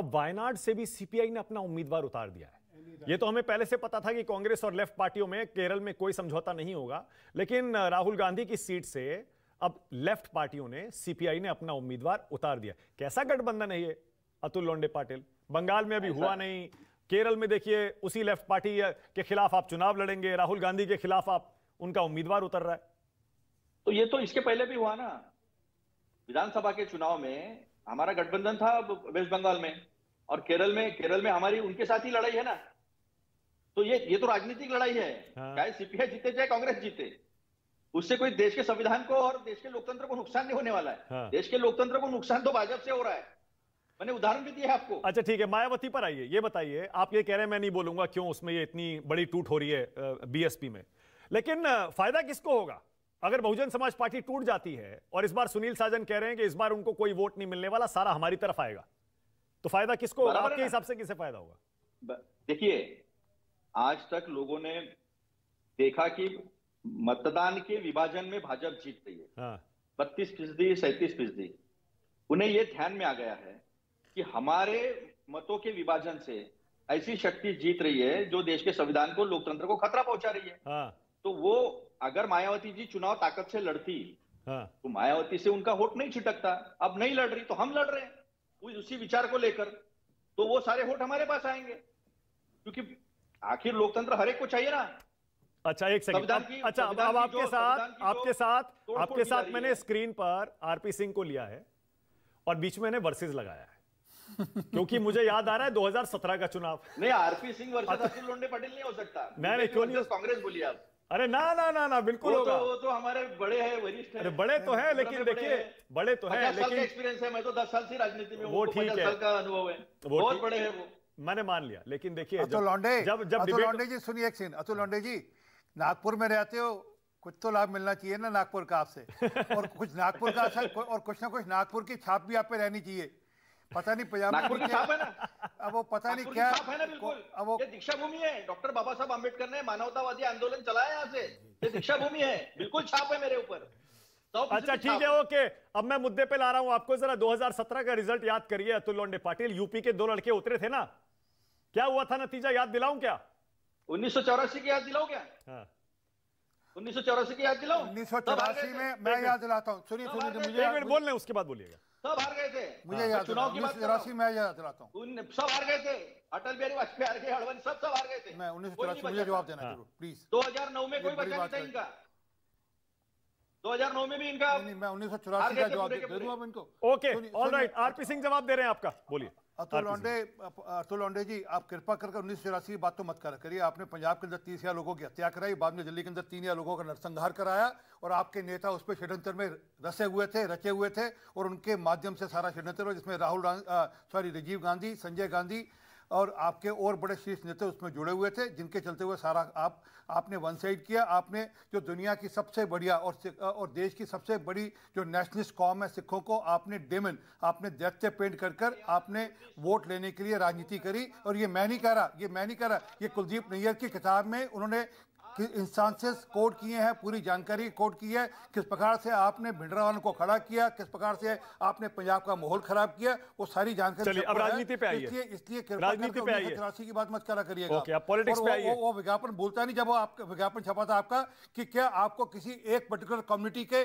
अब वायनाड से भी सीपीआई ने अपना उम्मीदवार उतार दिया है ये तो हमें पहले से पता था कि कांग्रेस और लेफ्ट पार्टियों में केरल में कोई समझौता नहीं होगा लेकिन राहुल गांधी की सीट से अब लेफ्ट पार्टियों ने सीपीआई ने अपना उम्मीदवार उतार दिया कैसा गठबंधन है ये अतुल लोंडे पाटिल बंगाल में अभी हुआ नहीं केरल में देखिए उसी लेफ्ट पार्टी के खिलाफ आप चुनाव लड़ेंगे राहुल गांधी के खिलाफ आप उनका उम्मीदवार उतर रहा है तो ये तो इसके पहले भी हुआ ना विधानसभा के चुनाव में हमारा गठबंधन था वेस्ट बंगाल में और केरल में केरल में हमारी उनके साथ ही लड़ाई है ना तो ये ये तो राजनीतिक लड़ाई है हाँ। चाहे हाँ। सीपीआई जीते चाहे कांग्रेस जीते उससे कोई देश के संविधान को और देश के लोकतंत्र को नुकसान नहीं होने वाला है हाँ। देश के लोकतंत्र को नुकसान तो भाजपा से हो रहा है मैंने उदाहरण भी दिया है आपको अच्छा ठीक है मायावती पर आइए ये बताइए आप ये कह रहे हैं मैं नहीं बोलूंगा क्यों उसमें ये इतनी बड़ी टूट हो रही है बीएसपी में लेकिन फायदा किसको होगा अगर बहुजन समाज पार्टी टूट जाती है और इस बार सुनील साजन कह रहे हैं कि इस बार उनको कोई वोट नहीं मिलने वाला सारा हमारी तरफ आएगा तो फायदा किसको होगा आपके हिसाब से किसे फायदा होगा देखिए आज तक लोगों ने देखा कि मतदान के विभाजन में भाजपा जीत रही है हाँ। बत्तीस फीसदी सैतीस फीसदी उन्हें यह ध्यान में आ गया है कि हमारे मतों के विभाजन से ऐसी शक्ति जीत रही है जो देश के संविधान को लोकतंत्र को खतरा पहुंचा रही है हाँ। तो वो अगर मायावती जी चुनाव ताकत से लड़ती हाँ। तो मायावती से उनका वोट नहीं छिटकता अब नहीं लड़ रही तो हम लड़ रहे हैं उसी विचार को लेकर तो वो सारे वोट हमारे पास आएंगे क्योंकि आखिर लोकतंत्र हरेक को चाहिए ना अच्छा एक सेकंड अब, अच्छा अब, अब आपके साथ आपके साथ आपके साथ मैंने स्क्रीन पर आरपी सिंह को लिया है और बीच में वर्सेस लगाया है क्योंकि मुझे याद आ रहा है 2017 का चुनाव नहीं आरपी सिंह वर्सेस अच्छा। अतुल लोंडे पटेल नहीं हो सकता नहीं नहीं क्यों नहीं कांग्रेस बोलिए आप अरे ना ना ना ना बिल्कुल होगा तो- वो तो हमारे बड़े हैं वरिष्ठ हैं बड़े तो हैं लेकिन देखिए बड़े तो हैं लेकिन एक्सपीरियंस है मैं तो दस साल से राजनीति में वो ठीक है बहुत बड़े हैं वो मैंने मान लिया लेकिन देखिए अतुल लॉन्डे जब जब अतुल लॉन्डे जी सुनिए एक सीन अतुल लॉन्डे जी नागपुर में रहते हो कुछ तो लाभ मिलना चाहिए ना नागपुर का आपसे और कुछ नागपुर का असर और कुछ ना कुछ नागपुर की छाप भी आप पे रहनी चाहिए पता नहीं पजामा ना अब वो पता नहीं क्या अब वो दीक्षा भूमि है डॉक्टर बाबा साहब अम्बेडकर ने मानवतावादी आंदोलन चलाया यहाँ से ये दीक्षा भूमि है बिल्कुल छाप है मेरे ऊपर तो अच्छा ठीक है ओके अब मैं मुद्दे पे ला रहा हूं आपको जरा 2017 का रिजल्ट याद करिए अतुल लोंडे पाटिल यूपी के दो लड़के उतरे थे ना क्या हुआ था नतीजा याद दिलाऊं क्या उन्नीस सौ चौरासी की याद दिलाओ क्या हाँ। उन्नीस सौ चौरासी की याद दिलाओ उन्नीस सौ चौरासी में मैं याद दिलाता हूँ सुनिए सुनिए मुझे एक मिनट बोल लें उसके बाद बोलिएगा सब हार गए थे मुझे याद चुनाव की बात चौरासी में याद दिलाता हूँ सब हार गए थे अटल बिहारी वाजपेयी हार गए हड़वन सब सब हार गए थे मैं उन्नीस सौ चौरासी मुझे जवाब देना हाँ। जरूर प्लीज दो हजार नौ में कोई बचा नहीं था इनका 2009 में भी इनका नहीं, मैं उन्नीस सौ चौरासी का जवाब दे दूं इनको ओके आरपी सिंह जवाब दे रहे हैं आपका बोलिए अतुल अतुल जी आप कृपा करके उन्नीस सौ चौरासी की बात तो मत करिए आपने पंजाब के अंदर तीस हजार लोगों की हत्या कराई बाद में दिल्ली के अंदर तीन हजार लोगों का नरसंहार कराया और आपके नेता उस पर षडयंत्र में रसे हुए थे रचे हुए थे और उनके माध्यम से सारा षडयंत्र जिसमें राहुल सॉरी राजीव गांधी संजय गांधी और आपके और बड़े शीर्ष नेता उसमें जुड़े हुए थे जिनके चलते हुए सारा आप आपने वन साइड किया आपने जो दुनिया की सबसे बढ़िया और और देश की सबसे बड़ी जो नेशनलिस्ट कॉम है सिखों को आपने डेमन आपने दैत्य पेंट कर कर आपने वोट लेने के लिए राजनीति करी और ये मैं नहीं कह रहा ये मैं नहीं कह रहा ये कुलदीप नैयर की किताब में उन्होंने कि इंस्टांसेस कोर्ट किए हैं पूरी जानकारी कोर्ट की है किस प्रकार से आपने भिंडरा वालों को खड़ा किया किस प्रकार से आपने पंजाब का माहौल खराब किया वो सारी जानकारी अब राजनीति पे आइए इसलिए राजनीति की बात मत करा करिएगा वो विज्ञापन बोलता नहीं जब वो आपका विज्ञापन छपा था आपका कि क्या आपको किसी एक पर्टिकुलर कम्युनिटी के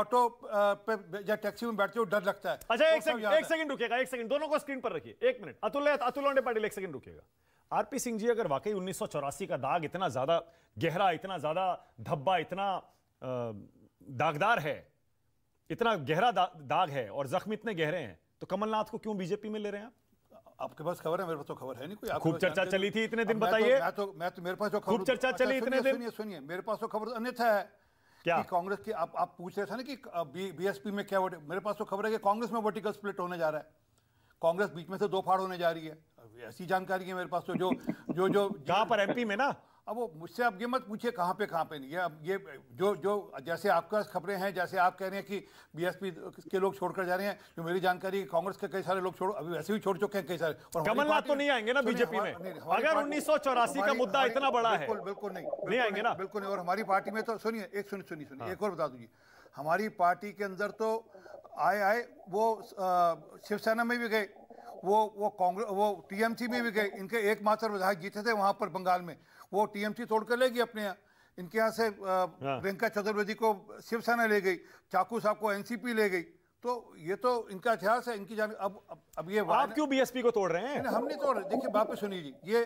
ऑटो या टैक्सी में बैठते हुए डर लगता है अच्छा तो एक सेकंड रुकेगा एक सेकंड दोनों को स्क्रीन पर रखिए एक मिनट अतुल अतुल पाटिल एक सेकंड रुकेगा आरपी सिंह जी अगर वाकई उन्नीस का दाग इतना ज़्यादा गहरा इतना ज़्यादा धब्बा इतना दागदार है इतना गहरा दा, दाग है और जख्म इतने गहरे हैं तो कमलनाथ को क्यों बीजेपी में ले रहे हैं आपके पास खबर है मेरे पास तो खबर है नहीं कोई खूब तो चर्चा चली थी इतने दिन तो- बताइए मैं तो मैं तो तो खूब तो- चर्चा अच्छा, चली इतने दिन सुनिए सुनिए मेरे पास तो खबर अन्यथा है क्या कांग्रेस की आप आप पूछ रहे थे ना कि बीएसपी में क्या मेरे पास तो खबर है कि कांग्रेस में वर्टिकल स्प्लिट होने जा रहा है कांग्रेस बीच में से दो फाड़ होने जा रही है ऐसी जानकारी है मेरे पास तो जो जो जो कहाँ पर एमपी में ना अब वो मुझसे अब ये मत पूछिए कहाँ पे कहाँ पे नहीं है अब ये जो जो जैसे आपका खबरें हैं जैसे आप कह रहे हैं कि बीएसपी के लोग छोड़कर जा रहे हैं जो मेरी जानकारी कांग्रेस के कई सारे लोग छोड़ अभी वैसे भी छोड़ चुके हैं कई सारे और कमलनाथ तो नहीं आएंगे ना बीजेपी में अगर उन्नीस का मुद्दा इतना बड़ा है बिल्कुल नहीं नहीं आएंगे ना बिल्कुल नहीं और हमारी पार्टी में तो सुनिए एक सुनिए सुनिए सुनिए हाँ। एक और बता दूंगी हमारी पार्टी के अंदर तो आए आए वो शिवसेना में भी गए वो वो कांग्रेस वो टीएमसी में भी गए इनके एकमात्र विधायक जीते थे वहां पर बंगाल में वो टीएमसी तोड़ ले गई अपने यहाँ इनके यहाँ से हाँ। प्रियंका चतुर्वेदी को शिवसेना ले गई चाकू साहब को एनसीपी ले गई तो ये तो इनका इतिहास है इनकी जान अब अब, ये आप क्यों बीएसपी को तोड़ रहे हैं हम नहीं तोड़ रहे देखिए वापस तो सुनिए जी ये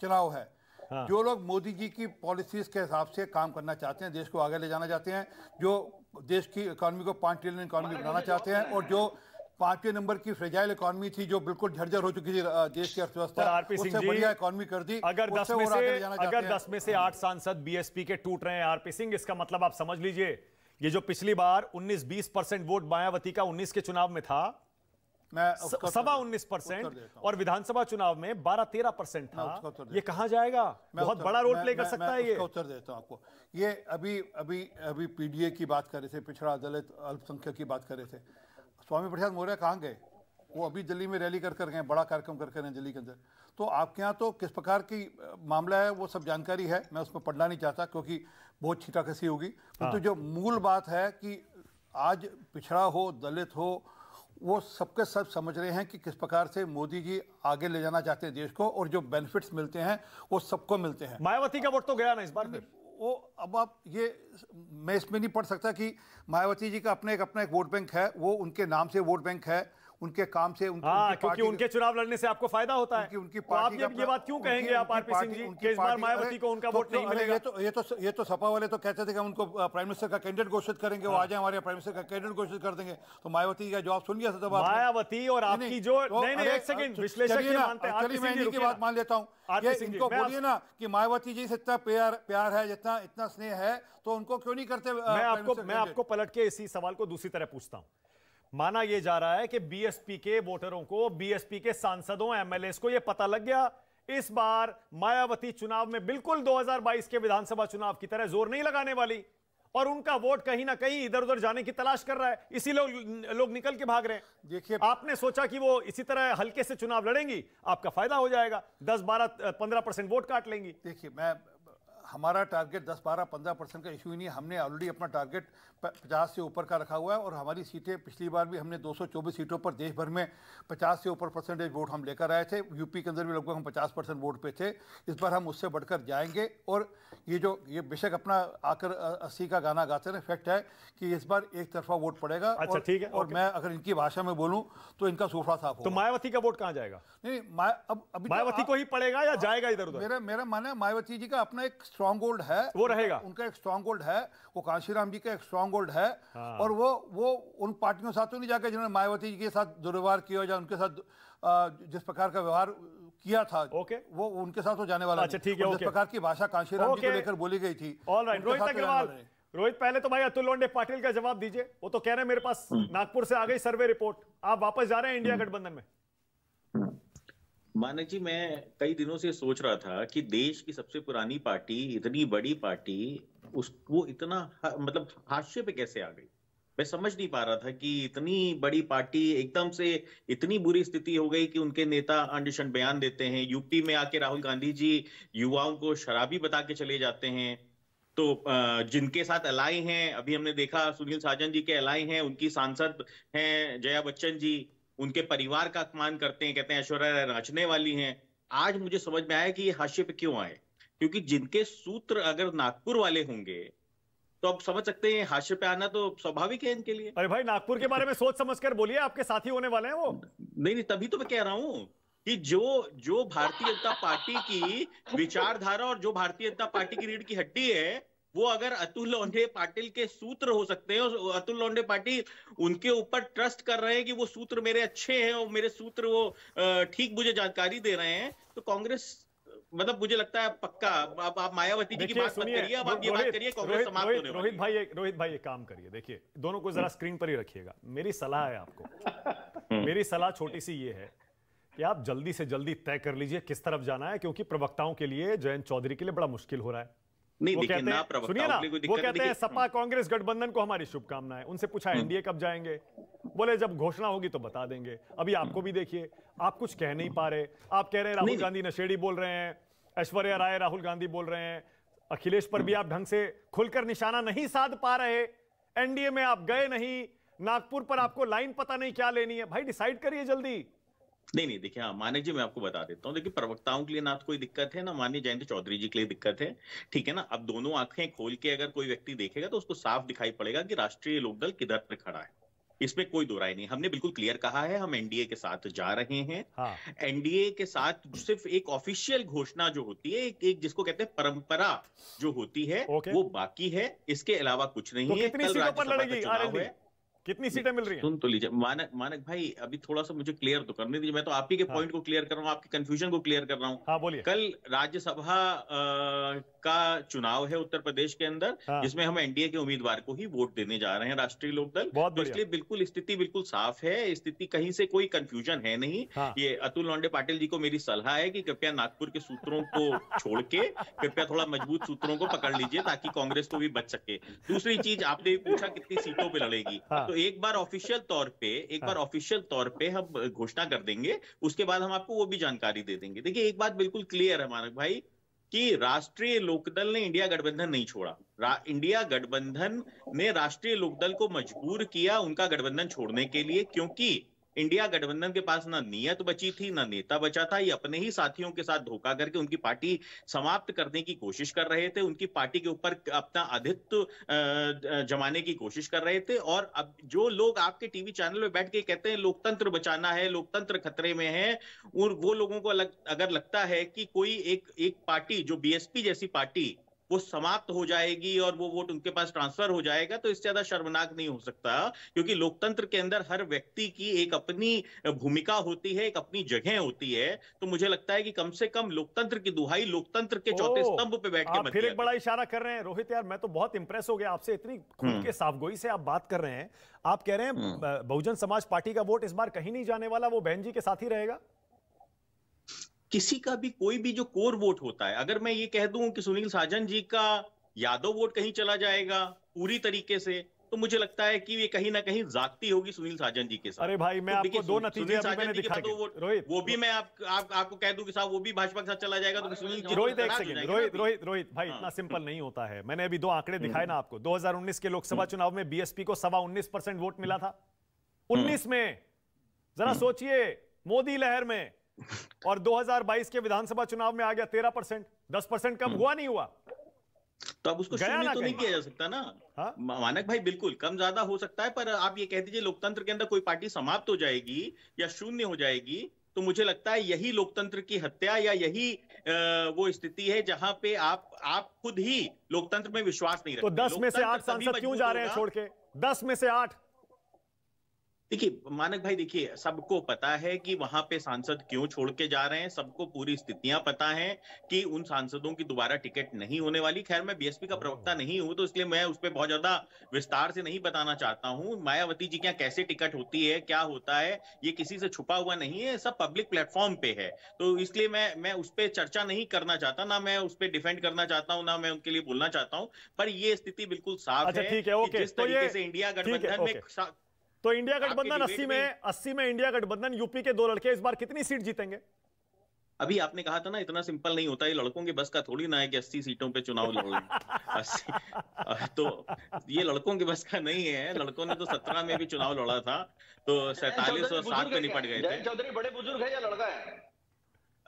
चुनाव है हाँ। जो लोग मोदी जी की पॉलिसीज के हिसाब से काम करना चाहते हैं देश को आगे ले जाना चाहते हैं जो देश की इकोनॉमी को पांच ट्रिलियन इकोनॉमी बनाना चाहते हैं और जो पांचवें नंबर की फ्रेजाइल इकॉनमी थी जो बिल्कुल झरझर हो चुकी थी देश की अर्थव्यवस्था आरपी उससे बढ़िया इकॉनमी कर दी अगर दस में से अगर दस में से आठ सांसद बीएसपी के टूट रहे हैं आरपी सिंह इसका मतलब आप समझ लीजिए ये जो पिछली बार 19-20 परसेंट वोट मायावती का 19 के चुनाव में था सभा उन्नीस परसेंट और विधानसभा चुनाव में बारह तेरह परसेंट था ये कहा जाएगा बहुत बड़ा रोल प्ले कर सकता है ये उत्तर देता हूँ आपको ये अभी अभी अभी पीडीए की बात कर रहे थे पिछड़ा दलित अल्पसंख्यक की बात कर रहे थे स्वामी प्रसाद मौर्य कहाँ गए वो अभी दिल्ली में रैली कर कर गए बड़ा कार्यक्रम कर कर दिल्ली के अंदर तो आपके यहाँ तो किस प्रकार की मामला है वो सब जानकारी है मैं उसमें पढ़ना नहीं चाहता क्योंकि बहुत छीटा कसी होगी हाँ। तो जो मूल बात है कि आज पिछड़ा हो दलित हो वो सबके सब समझ रहे हैं कि किस प्रकार से मोदी जी आगे ले जाना चाहते हैं देश को और जो बेनिफिट्स मिलते हैं वो सबको मिलते हैं मायावती का वोट तो गया ना इस बार फिर वो अब आप ये मैं इसमें नहीं पढ़ सकता कि मायावती जी का अपने एक अपना एक वोट बैंक है वो उनके नाम से वोट बैंक है उनके काम से उनके, आ, हाँ, उनके क्योंकि उनके चुनाव लड़ने से आपको फायदा होता है उनकी पार्टी आप ये बात मतलब क्यों कहेंगे आप आरपी सिंह जी केस बार मायावती को उनका तो वोट तो नहीं मिलेगा तो ये तो ये तो सपा वाले तो कहते थे कि उनको प्राइम मिनिस्टर का कैंडिडेट घोषित करेंगे वो हाँ। आ जाए हमारे प्राइम मिनिस्टर का कैंडिडेट घोषित कर देंगे तो मायावती का जवाब सुन लिया था मायावती और आपकी जो तो नहीं नहीं एक सेकंड विश्लेषक ये मानते हैं चलिए मैं इनकी बात मान लेता हूं ये इनको बोलिए ना कि मायावती जी से इतना प्यार प्यार है जितना इतना स्नेह है तो उनको क्यों नहीं करते मैं आपको मैं आपको पलट के इसी सवाल को दूसरी तरह पूछता हूं माना यह जा रहा है कि बीएसपी के वोटरों को बीएसपी के सांसदों एमएलए को यह पता लग गया इस बार मायावती चुनाव में बिल्कुल 2022 के विधानसभा चुनाव की तरह जोर नहीं लगाने वाली और उनका वोट कहीं ना कहीं इधर उधर जाने की तलाश कर रहा है इसीलिए लोग लोग निकल के भाग रहे हैं देखिए आपने सोचा कि वो इसी तरह हल्के से चुनाव लड़ेंगी आपका फायदा हो जाएगा 10 12 15 परसेंट वोट काट लेंगी देखिए मैं हमारा टारगेट 10, 12, 15 परसेंट का इशू ही नहीं है हमने ऑलरेडी अपना टारगेट 50 से ऊपर का रखा हुआ है और हमारी सीटें पिछली बार भी हमने 224 सीटों पर देश भर में 50 से ऊपर परसेंटेज वोट हम लेकर आए थे यूपी के अंदर भी लगभग हम 50 परसेंट वोट पे थे इस बार हम उससे बढ़कर जाएंगे और ये जो ये बेशक अपना आकर अस्सी का गाना गाते रहे फैक्ट है कि इस बार एक तरफा वोट पड़ेगा अच्छा ठीक है और मैं अगर इनकी भाषा में बोलूँ तो इनका सूफा साफ तो मायावती का वोट कहाँ जाएगा नहीं अब तो मायावती को ही पड़ेगा या जाएगा इधर उधर मेरा मेरा मानना है मायावती जी का अपना एक स्ट्रांग होल्ड है वो रहेगा उनका एक स्ट्रांग होल्ड है वो कांशीराम जी का एक स्ट्रांग होल्ड है हाँ। और वो वो उन पार्टियों के साथ तो नहीं जाकर जिन्होंने मायावती जी के साथ दुर्व्यवहार किया या उनके साथ जिस प्रकार का व्यवहार किया था ओके वो उनके साथ तो जाने वाला अच्छा ठीक है जिस प्रकार की भाषा कांशीराम जी को लेकर बोली गई थी तो रोहित पहले तो भाई अतुल लोंडे पाटिल का जवाब दीजिए वो तो कह रहे हैं मेरे पास नागपुर से आ गई सर्वे रिपोर्ट आप वापस जा रहे हैं इंडिया हम्म। गठबंधन में मानक जी मैं कई दिनों से सोच रहा था कि देश की सबसे पुरानी पार्टी इतनी बड़ी पार्टी उस वो इतना मतलब हाशिए पे कैसे आ गई मैं समझ नहीं पा रहा था कि इतनी बड़ी पार्टी एकदम से इतनी बुरी स्थिति हो गई कि उनके नेता अंडिशन बयान देते हैं यूपी में आके राहुल गांधी जी युवाओं को शराबी बता के चले जाते हैं तो जिनके साथ अलाई हैं अभी हमने देखा सुनील साजन जी के अलाई हैं उनकी सांसद हैं जया बच्चन जी उनके परिवार का अपमान करते हैं कहते हैं ऐश्वर्या राय नाचने वाली हैं आज मुझे समझ में आया कि ये हाश्य पे क्यों आए क्योंकि जिनके सूत्र अगर नागपुर वाले होंगे तो आप समझ सकते हैं हाश्य पे आना तो स्वाभाविक है इनके लिए अरे भाई नागपुर के बारे में सोच समझ कर बोलिए आपके साथी होने वाले हैं वो नहीं नहीं तभी तो मैं कह रहा हूँ कि जो जो भारतीय जनता पार्टी की विचारधारा और जो भारतीय जनता पार्टी की रीढ़ की हड्डी है वो अगर अतुल लोंढे पाटिल के सूत्र हो सकते हैं अतुल लोंढे पाटिल उनके ऊपर ट्रस्ट कर रहे हैं कि वो सूत्र मेरे अच्छे हैं और मेरे सूत्र वो ठीक मुझे जानकारी दे रहे हैं तो कांग्रेस मतलब मुझे लगता है पक्का आप, आप मायावती जी की बात करिए अब आप ये बात करिए कांग्रेस समाप्त होने रोहित भाई एक रोहित भाई एक काम करिए देखिए दोनों को जरा स्क्रीन हम्म। पर ही रखिएगा मेरी सलाह है आपको हम्म। मेरी सलाह छोटी सी ये है कि आप जल्दी से जल्दी तय कर लीजिए किस तरफ जाना है क्योंकि प्रवक्ताओं के लिए जयंत चौधरी के लिए बड़ा मुश्किल हो रहा है नहीं वो कहते हैं सुनिए ना वो कहते हैं सपा कांग्रेस गठबंधन को हमारी शुभकामनाएं उनसे पूछा हम्म। एनडीए कब जाएंगे बोले जब घोषणा होगी तो बता देंगे अभी हम्म। आपको भी देखिए आप कुछ कह नहीं पा रहे आप कह रहे हैं राहुल गांधी नशेड़ी बोल रहे हैं ऐश्वर्या राय राहुल गांधी बोल रहे हैं अखिलेश पर भी हम्म। आप ढंग से खुलकर निशाना नहीं साध पा रहे एनडीए में आप गए नहीं नागपुर पर आपको लाइन पता नहीं क्या लेनी है भाई डिसाइड करिए जल्दी नहीं नहीं देखिए हाँ मानिक जी मैं आपको बता देता हूँ देखिए प्रवक्ताओं के लिए ना तो कोई दिक्कत है ना माननीय जयंत चौधरी जी के लिए दिक्कत है ठीक है ना अब दोनों आंखें खोल के अगर कोई व्यक्ति देखेगा तो उसको साफ दिखाई पड़ेगा कि राष्ट्रीय लोकदल किधर पर खड़ा है इसमें कोई दो राय नहीं हमने बिल्कुल क्लियर कहा है हम एनडीए के साथ जा रहे हैं हाँ। एनडीए के साथ सिर्फ एक ऑफिशियल घोषणा जो होती है एक, एक जिसको कहते हैं परंपरा जो होती है वो बाकी है इसके अलावा कुछ नहीं तो है कल राज्यसभा का चुनाव है कितनी सीटें मिल रही हैं सुन तो लीजिए मानक मानक भाई अभी थोड़ा सा मुझे क्लियर तो करने दीजिए मैं तो आप ही के पॉइंट हाँ। को क्लियर कर रहा हूँ आपके कंफ्यूजन को क्लियर कर रहा हूँ हाँ कल राज्यसभा का चुनाव है उत्तर प्रदेश के अंदर हाँ। जिसमें हम एनडीए के उम्मीदवार को ही वोट देने जा रहे हैं राष्ट्रीय लोकदल तो इसलिए बिल्कुल स्थिति बिल्कुल साफ है स्थिति कहीं से कोई कंफ्यूजन है नहीं हाँ। ये अतुल लॉन्डे पाटिल जी को मेरी सलाह है की कृपया नागपुर के सूत्रों को छोड़ के कृपया थोड़ा मजबूत सूत्रों को पकड़ लीजिए ताकि कांग्रेस को भी बच सके दूसरी चीज आपने पूछा कितनी सीटों पर लड़ेगी हाँ। तो एक बार ऑफिशियल तौर पे एक बार ऑफिशियल हाँ। तौर पे हम घोषणा कर देंगे उसके बाद हम आपको वो भी जानकारी दे देंगे देखिए एक बात बिल्कुल क्लियर है मानक भाई कि राष्ट्रीय लोकदल ने इंडिया गठबंधन नहीं छोड़ा इंडिया गठबंधन ने राष्ट्रीय लोकदल को मजबूर किया उनका गठबंधन छोड़ने के लिए क्योंकि इंडिया गठबंधन के पास ना नियत बची थी ना नेता बचा था ये अपने ही साथियों के साथ धोखा करके उनकी पार्टी समाप्त करने की कोशिश कर रहे थे उनकी पार्टी के ऊपर अपना अधित्व जमाने की कोशिश कर रहे थे और अब जो लोग आपके टीवी चैनल में बैठ के कहते हैं लोकतंत्र बचाना है लोकतंत्र खतरे में है और वो लोगों को अलग अगर लगता है कि कोई एक एक पार्टी जो बीएसपी जैसी पार्टी वो समाप्त हो जाएगी और वो वोट उनके पास ट्रांसफर हो जाएगा तो इससे ज्यादा शर्मनाक नहीं हो सकता क्योंकि लोकतंत्र के अंदर हर व्यक्ति की एक अपनी भूमिका होती है एक अपनी जगह होती है तो मुझे लगता है कि कम से कम लोकतंत्र की दुहाई लोकतंत्र के चौथे स्तंभ पे बैठ के फिर एक बड़ा इशारा कर रहे हैं रोहित यार मैं तो बहुत इंप्रेस हो गया आपसे इतनी खुल हम्म। के साफगोई से आप बात कर रहे हैं आप कह रहे हैं हम्म। बहुजन समाज पार्टी का वोट इस बार कहीं नहीं जाने वाला वो बहन जी के साथ ही रहेगा किसी का भी कोई भी जो कोर वोट होता है अगर मैं ये कह दूं कि सुनील साजन जी का यादव वोट कहीं चला जाएगा पूरी तरीके से तो मुझे लगता है कि ये कहीं ना कहीं जाती होगी सुनील साजन जी के साथ अरे भाई मैं तो आपको दो नतीजे अभी मैंने दिखा दो वो, रोहित वो भी मैं आप, आप आपको कह दूं कि साहब वो भी भाजपा के साथ चला जाएगा तो सुनील रोहित एक सेकंड रोहित रोहित रोहित भाई हाँ। इतना सिंपल नहीं होता है मैंने अभी दो आंकड़े दिखाए हम्म। ना आपको 2019 के लोकसभा हम्म। चुनाव में बीएसपी को सवा उन्नीस वोट मिला था हम्म। उन्नीस में जरा सोचिए मोदी लहर में और 2022 के विधानसभा चुनाव में आ गया तेरह परसेंट दस परसेंट कम हम्म। हुआ नहीं हुआ तो अब उसको शून्य तो नहीं किया जा सकता ना हा? मानक भाई बिल्कुल कम ज्यादा हो सकता है पर आप ये कह दीजिए लोकतंत्र के अंदर कोई पार्टी समाप्त हो जाएगी या शून्य हो जाएगी तो मुझे लगता है यही लोकतंत्र की हत्या या यही वो स्थिति है जहां पे आप आप खुद ही लोकतंत्र में विश्वास नहीं तो रखते तो दस में से आठ सांसद क्यों जा रहे हैं छोड़ के दस में से आठ देखिए मानक भाई देखिए सबको पता है कि वहां पे सांसद क्यों छोड़ के जा रहे हैं सबको पूरी स्थितियां पता है कि उन सांसदों की दोबारा टिकट नहीं होने वाली खैर मैं बीएसपी का प्रवक्ता नहीं हूं तो इसलिए मैं उस पर बहुत ज्यादा विस्तार से नहीं बताना चाहता हूं मायावती जी क्या कैसे टिकट होती है क्या होता है ये किसी से छुपा हुआ नहीं है सब पब्लिक प्लेटफॉर्म पे है तो इसलिए मैं मैं उस पर चर्चा नहीं करना चाहता ना मैं उस पर डिफेंड करना चाहता हूँ ना मैं उनके लिए बोलना चाहता हूँ पर यह स्थिति बिल्कुल साफ अच्छा, है जिस तो तरीके से इंडिया गठबंधन में तो इंडिया गठबंधन अस्सी में अस्सी में इंडिया गठबंधन यूपी के दो लड़के इस बार कितनी सीट जीतेंगे अभी आपने कहा था ना इतना सिंपल नहीं होता ये लड़कों के बस का थोड़ी ना है कि अस्सी सीटों पे चुनाव लड़ तो ये लड़कों के बस का नहीं है लड़कों ने तो सत्रह में भी चुनाव लड़ा था तो सैतालीस और सात पे निपट गए थे चौधरी बड़े बुजुर्ग है या लड़का है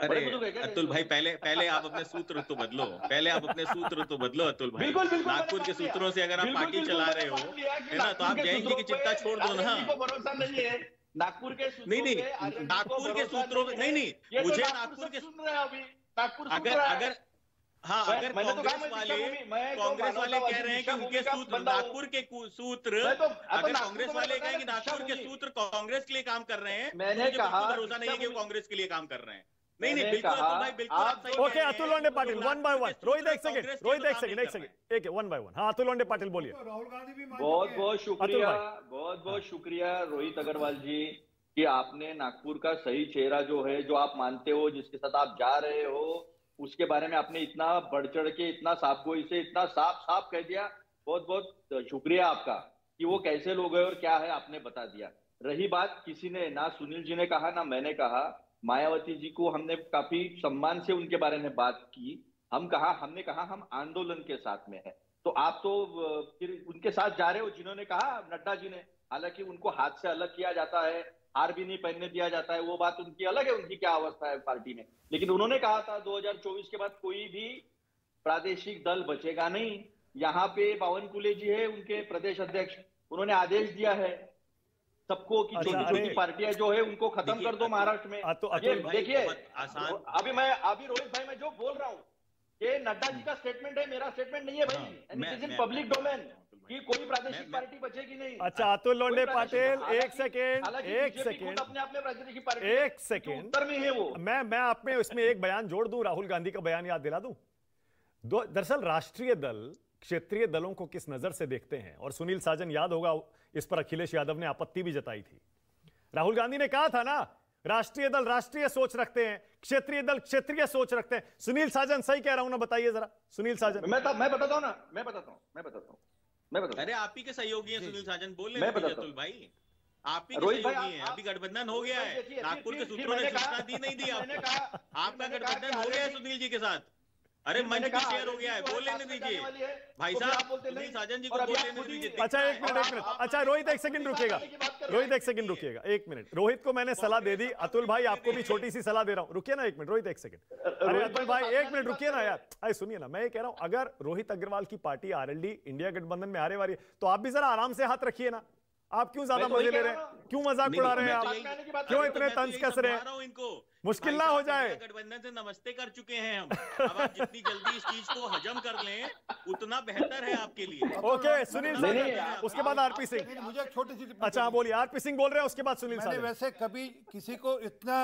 अरे अतुल भाई पहले पहले आप अपने सूत्र तो बदलो पहले आप अपने सूत्र तो बदलो अतुल भाई नागपुर के सूत्रों से अगर आप पार्टी चला रहे हो है ना तो आप जयंती की चिंता छोड़ दो ना भरोसा नहीं है नागपुर के नहीं नहीं नागपुर के सूत्रों में नहीं नहीं मुझे नागपुर के नागपुर अगर अगर हाँ अगर तो कांग्रेस वाले तो कांग्रेस वाले कह रहे हैं कि उनके सूत्र नागपुर के सूत्र तो- अगर कांग्रेस वाले कहें कि नागपुर के सूत्र कांग्रेस के लिए काम कर रहे हैं मैंने कहा भरोसा नहीं है कि वो कांग्रेस के लिए काम कर रहे हैं नहीं नहीं बिल्कुल अतुल भाई बिल्कुल okay Atul Londhe Patil one by one Rohit एक सेकंड रोहित एक सेकंड एक सेकंड एक वन बाय वन हाँ अतुल लोंडे पाटिल बोलिए तो राहुल गांधी भी बहुत बहुत शुक्रिया बहुत बहुत शुक्रिया रोहित अग्रवाल जी कि आपने नागपुर का सही चेहरा जो है जो आप मानते हो जिसके साथ आप जा रहे हो उसके बारे में आपने इतना बढ़ चढ़ के इतना साफ को इसे इतना साफ साफ कह दिया बहुत बहुत शुक्रिया आपका कि वो कैसे लोग है और क्या है आपने बता दिया रही बात किसी ने ना सुनील जी ने कहा ना मैंने कहा मायावती जी को हमने काफी सम्मान से उनके बारे में बात की हम कहा हमने कहा हम आंदोलन के साथ में है तो आप तो फिर उनके साथ जा रहे हो जिन्होंने कहा नड्डा जी ने हालांकि उनको हाथ से अलग किया जाता है हार भी नहीं पहनने दिया जाता है वो बात उनकी अलग है उनकी क्या अवस्था है पार्टी में लेकिन उन्होंने कहा था 2024 के बाद कोई भी प्रादेशिक दल बचेगा नहीं यहाँ पे पवन कुले जी है उनके प्रदेश अध्यक्ष उन्होंने आदेश दिया है सबको की अच्छा, छोटी छोटी पार्टियां जो है उनको खत्म कर दो महाराष्ट्र में तो देखिए अभी मैं अभी रोहित भाई मैं जो बोल रहा हूँ ये नड्डा जी हम्म। का स्टेटमेंट है मेरा स्टेटमेंट नहीं है भाई इज पब्लिक डोमेन कि कोई प्रादेशिक पार्टी बचेगी नहीं अच्छा अतुल लोंडे पाटिल एक सेकेंड एक सेकेंड अपने आप में प्रादेशिक पार्टी एक सेकेंड उत्तर में है वो मैं मैं आप में इसमें एक बयान जोड़ दूं राहुल गांधी का बयान याद दिला दूं दरअसल राष्ट्रीय दल क्षेत्रीय दलों को किस नजर से देखते हैं और सुनील साजन याद होगा इस पर अखिलेश यादव ने आपत्ति भी जताई थी राहुल गांधी ने कहा था ना राष्ट्रीय दल राष्ट्रीय सोच रखते हैं क्षेत्रीय दल क्षेत्रीय सोच रखते हैं सुनील साजन सही कह रहा हूं ना बताइए जरा सुनील साजन मैं मैं बताता हूं ना मैं बताता हूं मैं बताता हूं मैं बताता अरे आप ही के सहयोगी हैं सुनील साजन बोल रहे हैं अतुल भाई आप ही के सहयोगी हैं अभी गठबंधन हो गया है नागपुर के सूत्रों ने सूचना दी नहीं दी आपने कहा आपका गठबंधन हो गया है सुनील जी के साथ अरे मंच भी शेयर हो गया है बोल लेने दीजिए भाई तो साहब साजन जी को बोल लेने दीजिए अच्छा एक मिनट एक मिनट अच्छा रोहित एक सेकंड रुकेगा रोहित एक सेकंड रुकिएगा एक मिनट रोहित को मैंने सलाह दे दी अतुल भाई आपको भी छोटी सी सलाह दे रहा हूँ रुकिए ना एक मिनट रोहित एक सेकंड अरे अतुल भाई एक मिनट रुकिए ना यार अरे सुनिए ना मैं ये कह रहा हूँ अगर रोहित अग्रवाल की पार्टी आरएलडी इंडिया गठबंधन में हारे वारी तो आप भी जरा आराम से हाथ रखिए ना आप क्यों ज्यादा तो मजे ले रहे हैं क्यों मजाक उड़ा रहे हैं तो आप क्यों इतने तंज कस रहे हैं मुश्किल ना हो जाए गठबंधन से नमस्ते कर चुके हैं हम अब आप जितनी जल्दी इस चीज को हजम कर लें उतना बेहतर है आपके लिए ओके सुनील सर उसके बाद आरपी सिंह मुझे छोटी सी अच्छा बोलिए आरपी सिंह बोल रहे हैं उसके बाद सुनील सर वैसे कभी किसी को इतना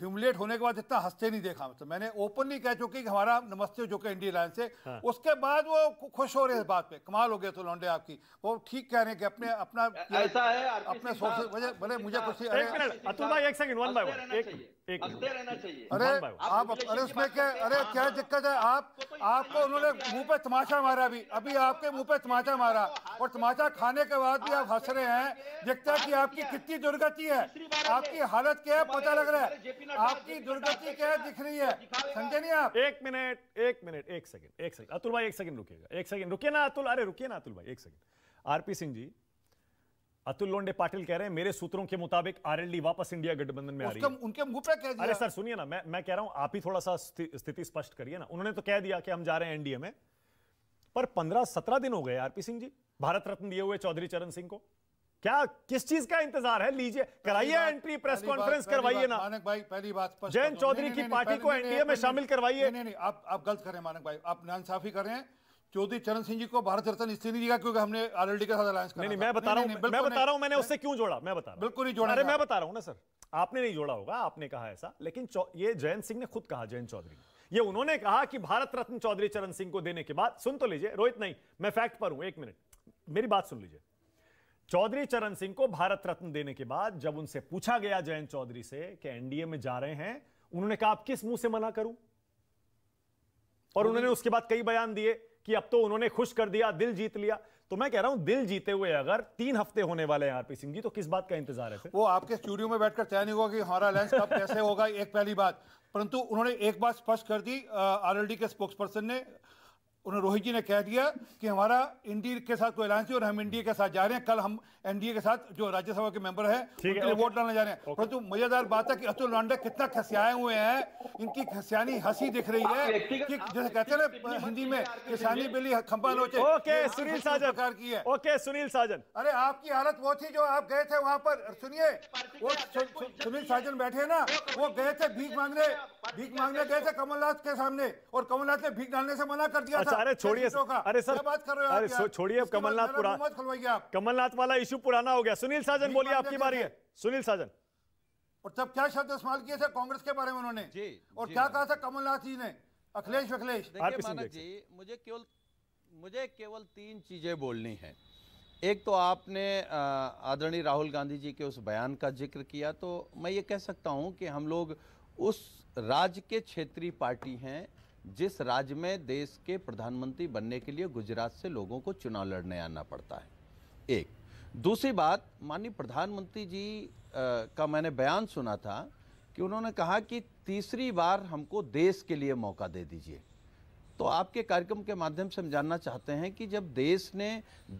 ह्यूमिलेट होने के बाद इतना हंसते नहीं देखा तो मैंने ओपनली कह चुके कि हमारा नमस्ते जो कि इंडिया लाइन से हाँ। उसके बाद वो खुश हो रहे हैं इस बात पे कमाल हो गया तो लौंडे आपकी वो ठीक कह रहे हैं कि अपने अपना ऐसा है अपने सोर्स भले मुझे कुछ अतुल भाई एक सेकंड वन बाय वन एक एक अरे आप अरे उसमें क्या अरे क्या हाँ, दिक्कत है हाँ। आप तो आपको उन्होंने मुंह पे तमाशा मारा अभी अभी आपके मुंह पे तमाचा मारा और तमाचा खाने के बाद भी आप हंस रहे हैं दिखता की आपकी कितनी दुर्गति है आपकी हालत क्या है पता लग रहा है आपकी दुर्गति क्या है दिख रही है समझे नहीं आप एक मिनट एक मिनट एक सेकंड एक सेकंड अतुल भाई एक सेकंड रुकेगा एक सेकंड रुकिए ना अतुल अरे रुकिए ना अतुल भाई एक सेकंड आरपी सिंह जी अतुल लोंडे पाटिल कह रहे हैं मेरे सूत्रों के मुताबिक आरएलडी वापस इंडिया गठबंधन में आ रही है उनके मुंह पे कह दिया अरे सर सुनिए ना मैं मैं कह रहा हूं आप ही थोड़ा सा स्थिति स्पष्ट करिए ना उन्होंने तो कह दिया कि हम जा रहे हैं एनडीए में पर पंद्रह सत्रह दिन हो गए आरपी सिंह जी भारत रत्न दिए हुए चौधरी चरण सिंह को क्या किस चीज का इंतजार है लीजिए कराइए एंट्री प्रेस कॉन्फ्रेंस करवाइए ना मानक भाई पहली बात जयंत चौधरी की पार्टी को एनडीए में शामिल करवाइए नहीं नहीं आप आप गलत करें मानक भाई आप नाइंसाफी कर रहे हैं चौधरी चरण सिंह जी को भारत रत्न इसलिए नहीं दिया क्योंकि हमने आरएलडी के साथ अलायंस नहीं, नहीं मैं बता रहा हूँ मैं बता रहा हूँ मैंने उससे क्यों जोड़ा मैं बता रहा बिल्कुल नहीं जोड़ा अरे मैं बता रहा हूँ ना सर आपने नहीं जोड़ा होगा आपने कहा ऐसा लेकिन ये जयंत सिंह ने खुद कहा जयंत चौधरी ये उन्होंने कहा कि भारत रत्न चौधरी चरण सिंह को देने के बाद सुन तो लीजिए रोहित नहीं मैं फैक्ट पर हूं एक मिनट मेरी बात सुन लीजिए चौधरी चरण सिंह को भारत रत्न देने के बाद जब उनसे पूछा गया जयंत चौधरी से कि एनडीए में जा रहे हैं उन्होंने कहा आप किस मुंह से मना करूं और उन्होंने उसके बाद कई बयान दिए कि अब तो उन्होंने खुश कर दिया दिल जीत लिया तो मैं कह रहा हूं दिल जीते हुए अगर तीन हफ्ते होने वाले हैं आरपी सिंह जी तो किस बात का इंतजार है वो आपके स्टूडियो में बैठकर तय नहीं होगा कि हमारा अलायंस कब कैसे होगा एक पहली बात परंतु उन्होंने एक बात स्पष्ट कर दी आरएलडी के स्पोक्स पर्सन ने उन्होंने रोहित जी ने कह दिया कि हमारा एनडीए के साथ कोई अलायंस और हम एनडीए के साथ जा रहे हैं कल हम एनडीए के साथ जो राज्यसभा के मेंबर है उनके लिए वोट डालने जा रहे हैं परंतु मजेदार बात है कि अतुल लांडे कितना खसियाए हुए हैं इनकी खसियानी हंसी दिख रही है कि जैसे कहते हैं ना हिंदी में किसानी बिल्ली खंपा लोचे ओके सुनील साजन सरकार की है ओके सुनील साजन अरे आपकी हालत वो थी जो आप गए थे वहां पर सुनिए वो सुनील साजन बैठे ना वो गए थे भीख मांगने भीख मांगने गए थे कमलनाथ के सामने और कमलनाथ ने भीख डालने से मना कर दिया अच्छा, अच्छा अरे छोड़िए अरे सर बात कर रहे हो अरे छोड़िए कमलनाथ पुराना कमलनाथ वाला इश्यू पुराना हो गया सुनील साजन बोलिए आपकी बारी है सुनील साजन और तब क्या शब्द इस्तेमाल किए थे कांग्रेस के बारे में उन्होंने और क्या कहा था कमलनाथ जी ने अखिलेश अखिलेश मानक जी मुझे केवल मुझे केवल तीन चीजें बोलनी है एक तो आपने आदरणीय राहुल गांधी जी के उस बयान का जिक्र किया तो मैं ये कह सकता हूँ कि हम लोग उस राज्य के क्षेत्रीय पार्टी हैं जिस राज्य में देश के प्रधानमंत्री बनने के लिए गुजरात से लोगों को चुनाव लड़ने आना पड़ता है एक दूसरी बात माननीय प्रधानमंत्री जी का मैंने बयान सुना था कि उन्होंने कहा कि तीसरी बार हमको देश के लिए मौका दे दीजिए तो आपके कार्यक्रम के माध्यम से हम जानना चाहते हैं कि जब देश ने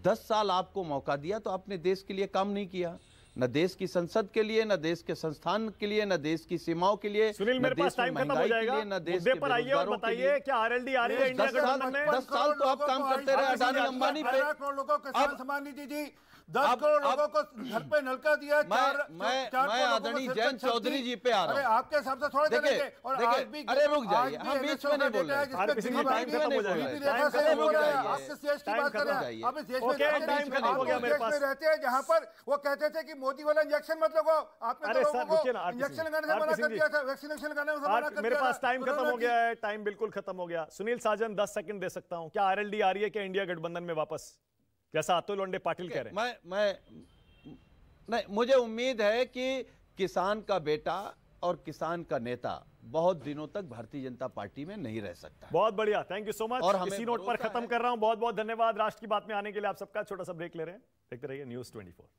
10 साल आपको मौका दिया तो आपने देश के लिए काम नहीं किया न देश की संसद के लिए न देश के संस्थान के लिए न देश की सीमाओं के लिए सुनील मेरे पास टाइम खत्म हो जाएगा मुद्दे पर आइए और बताइए क्या आरएलडी आ रही है इंडिया गठबंधन में 10 साल तो आप काम करते रहे अडानी अंबानी पे आप सम्मान जी दस करोड़ लोगों को घर पे नलका दिया चार, मैं, चार मैं आदरणीय जयंत चौधरी जी पे आ रहा हूँ आपके हिसाब से देखे और आज भी अरे रुक जाइए हम बीच में बोल रहे रहते हैं जहाँ पर वो कहते थे की मोदी वाला इंजेक्शन मत लगो आपने इंजेक्शन तो लगाने से मना कर दिया था वैक्सीनेशन लगाने से मना कर मेरे पास टाइम खत्म हो गया है टाइम बिल्कुल खत्म हो गया सुनील साजन दस सेकंड दे सकता हूँ क्या डी आ रही है क्या इंडिया गठबंधन में वापस जैसा अतुल लोंडे पाटिल कह रहे हैं मैं मैं नहीं मुझे उम्मीद है कि किसान का बेटा और किसान का नेता बहुत दिनों तक भारतीय जनता पार्टी में नहीं रह सकता बहुत बढ़िया थैंक यू सो मच और इसी नोट पर खत्म कर रहा हूं बहुत बहुत धन्यवाद राष्ट्र की बात में आने के लिए आप सबका छोटा सा ब्रेक ले रहे हैं देखते रहिए न्यूज ट्वेंटी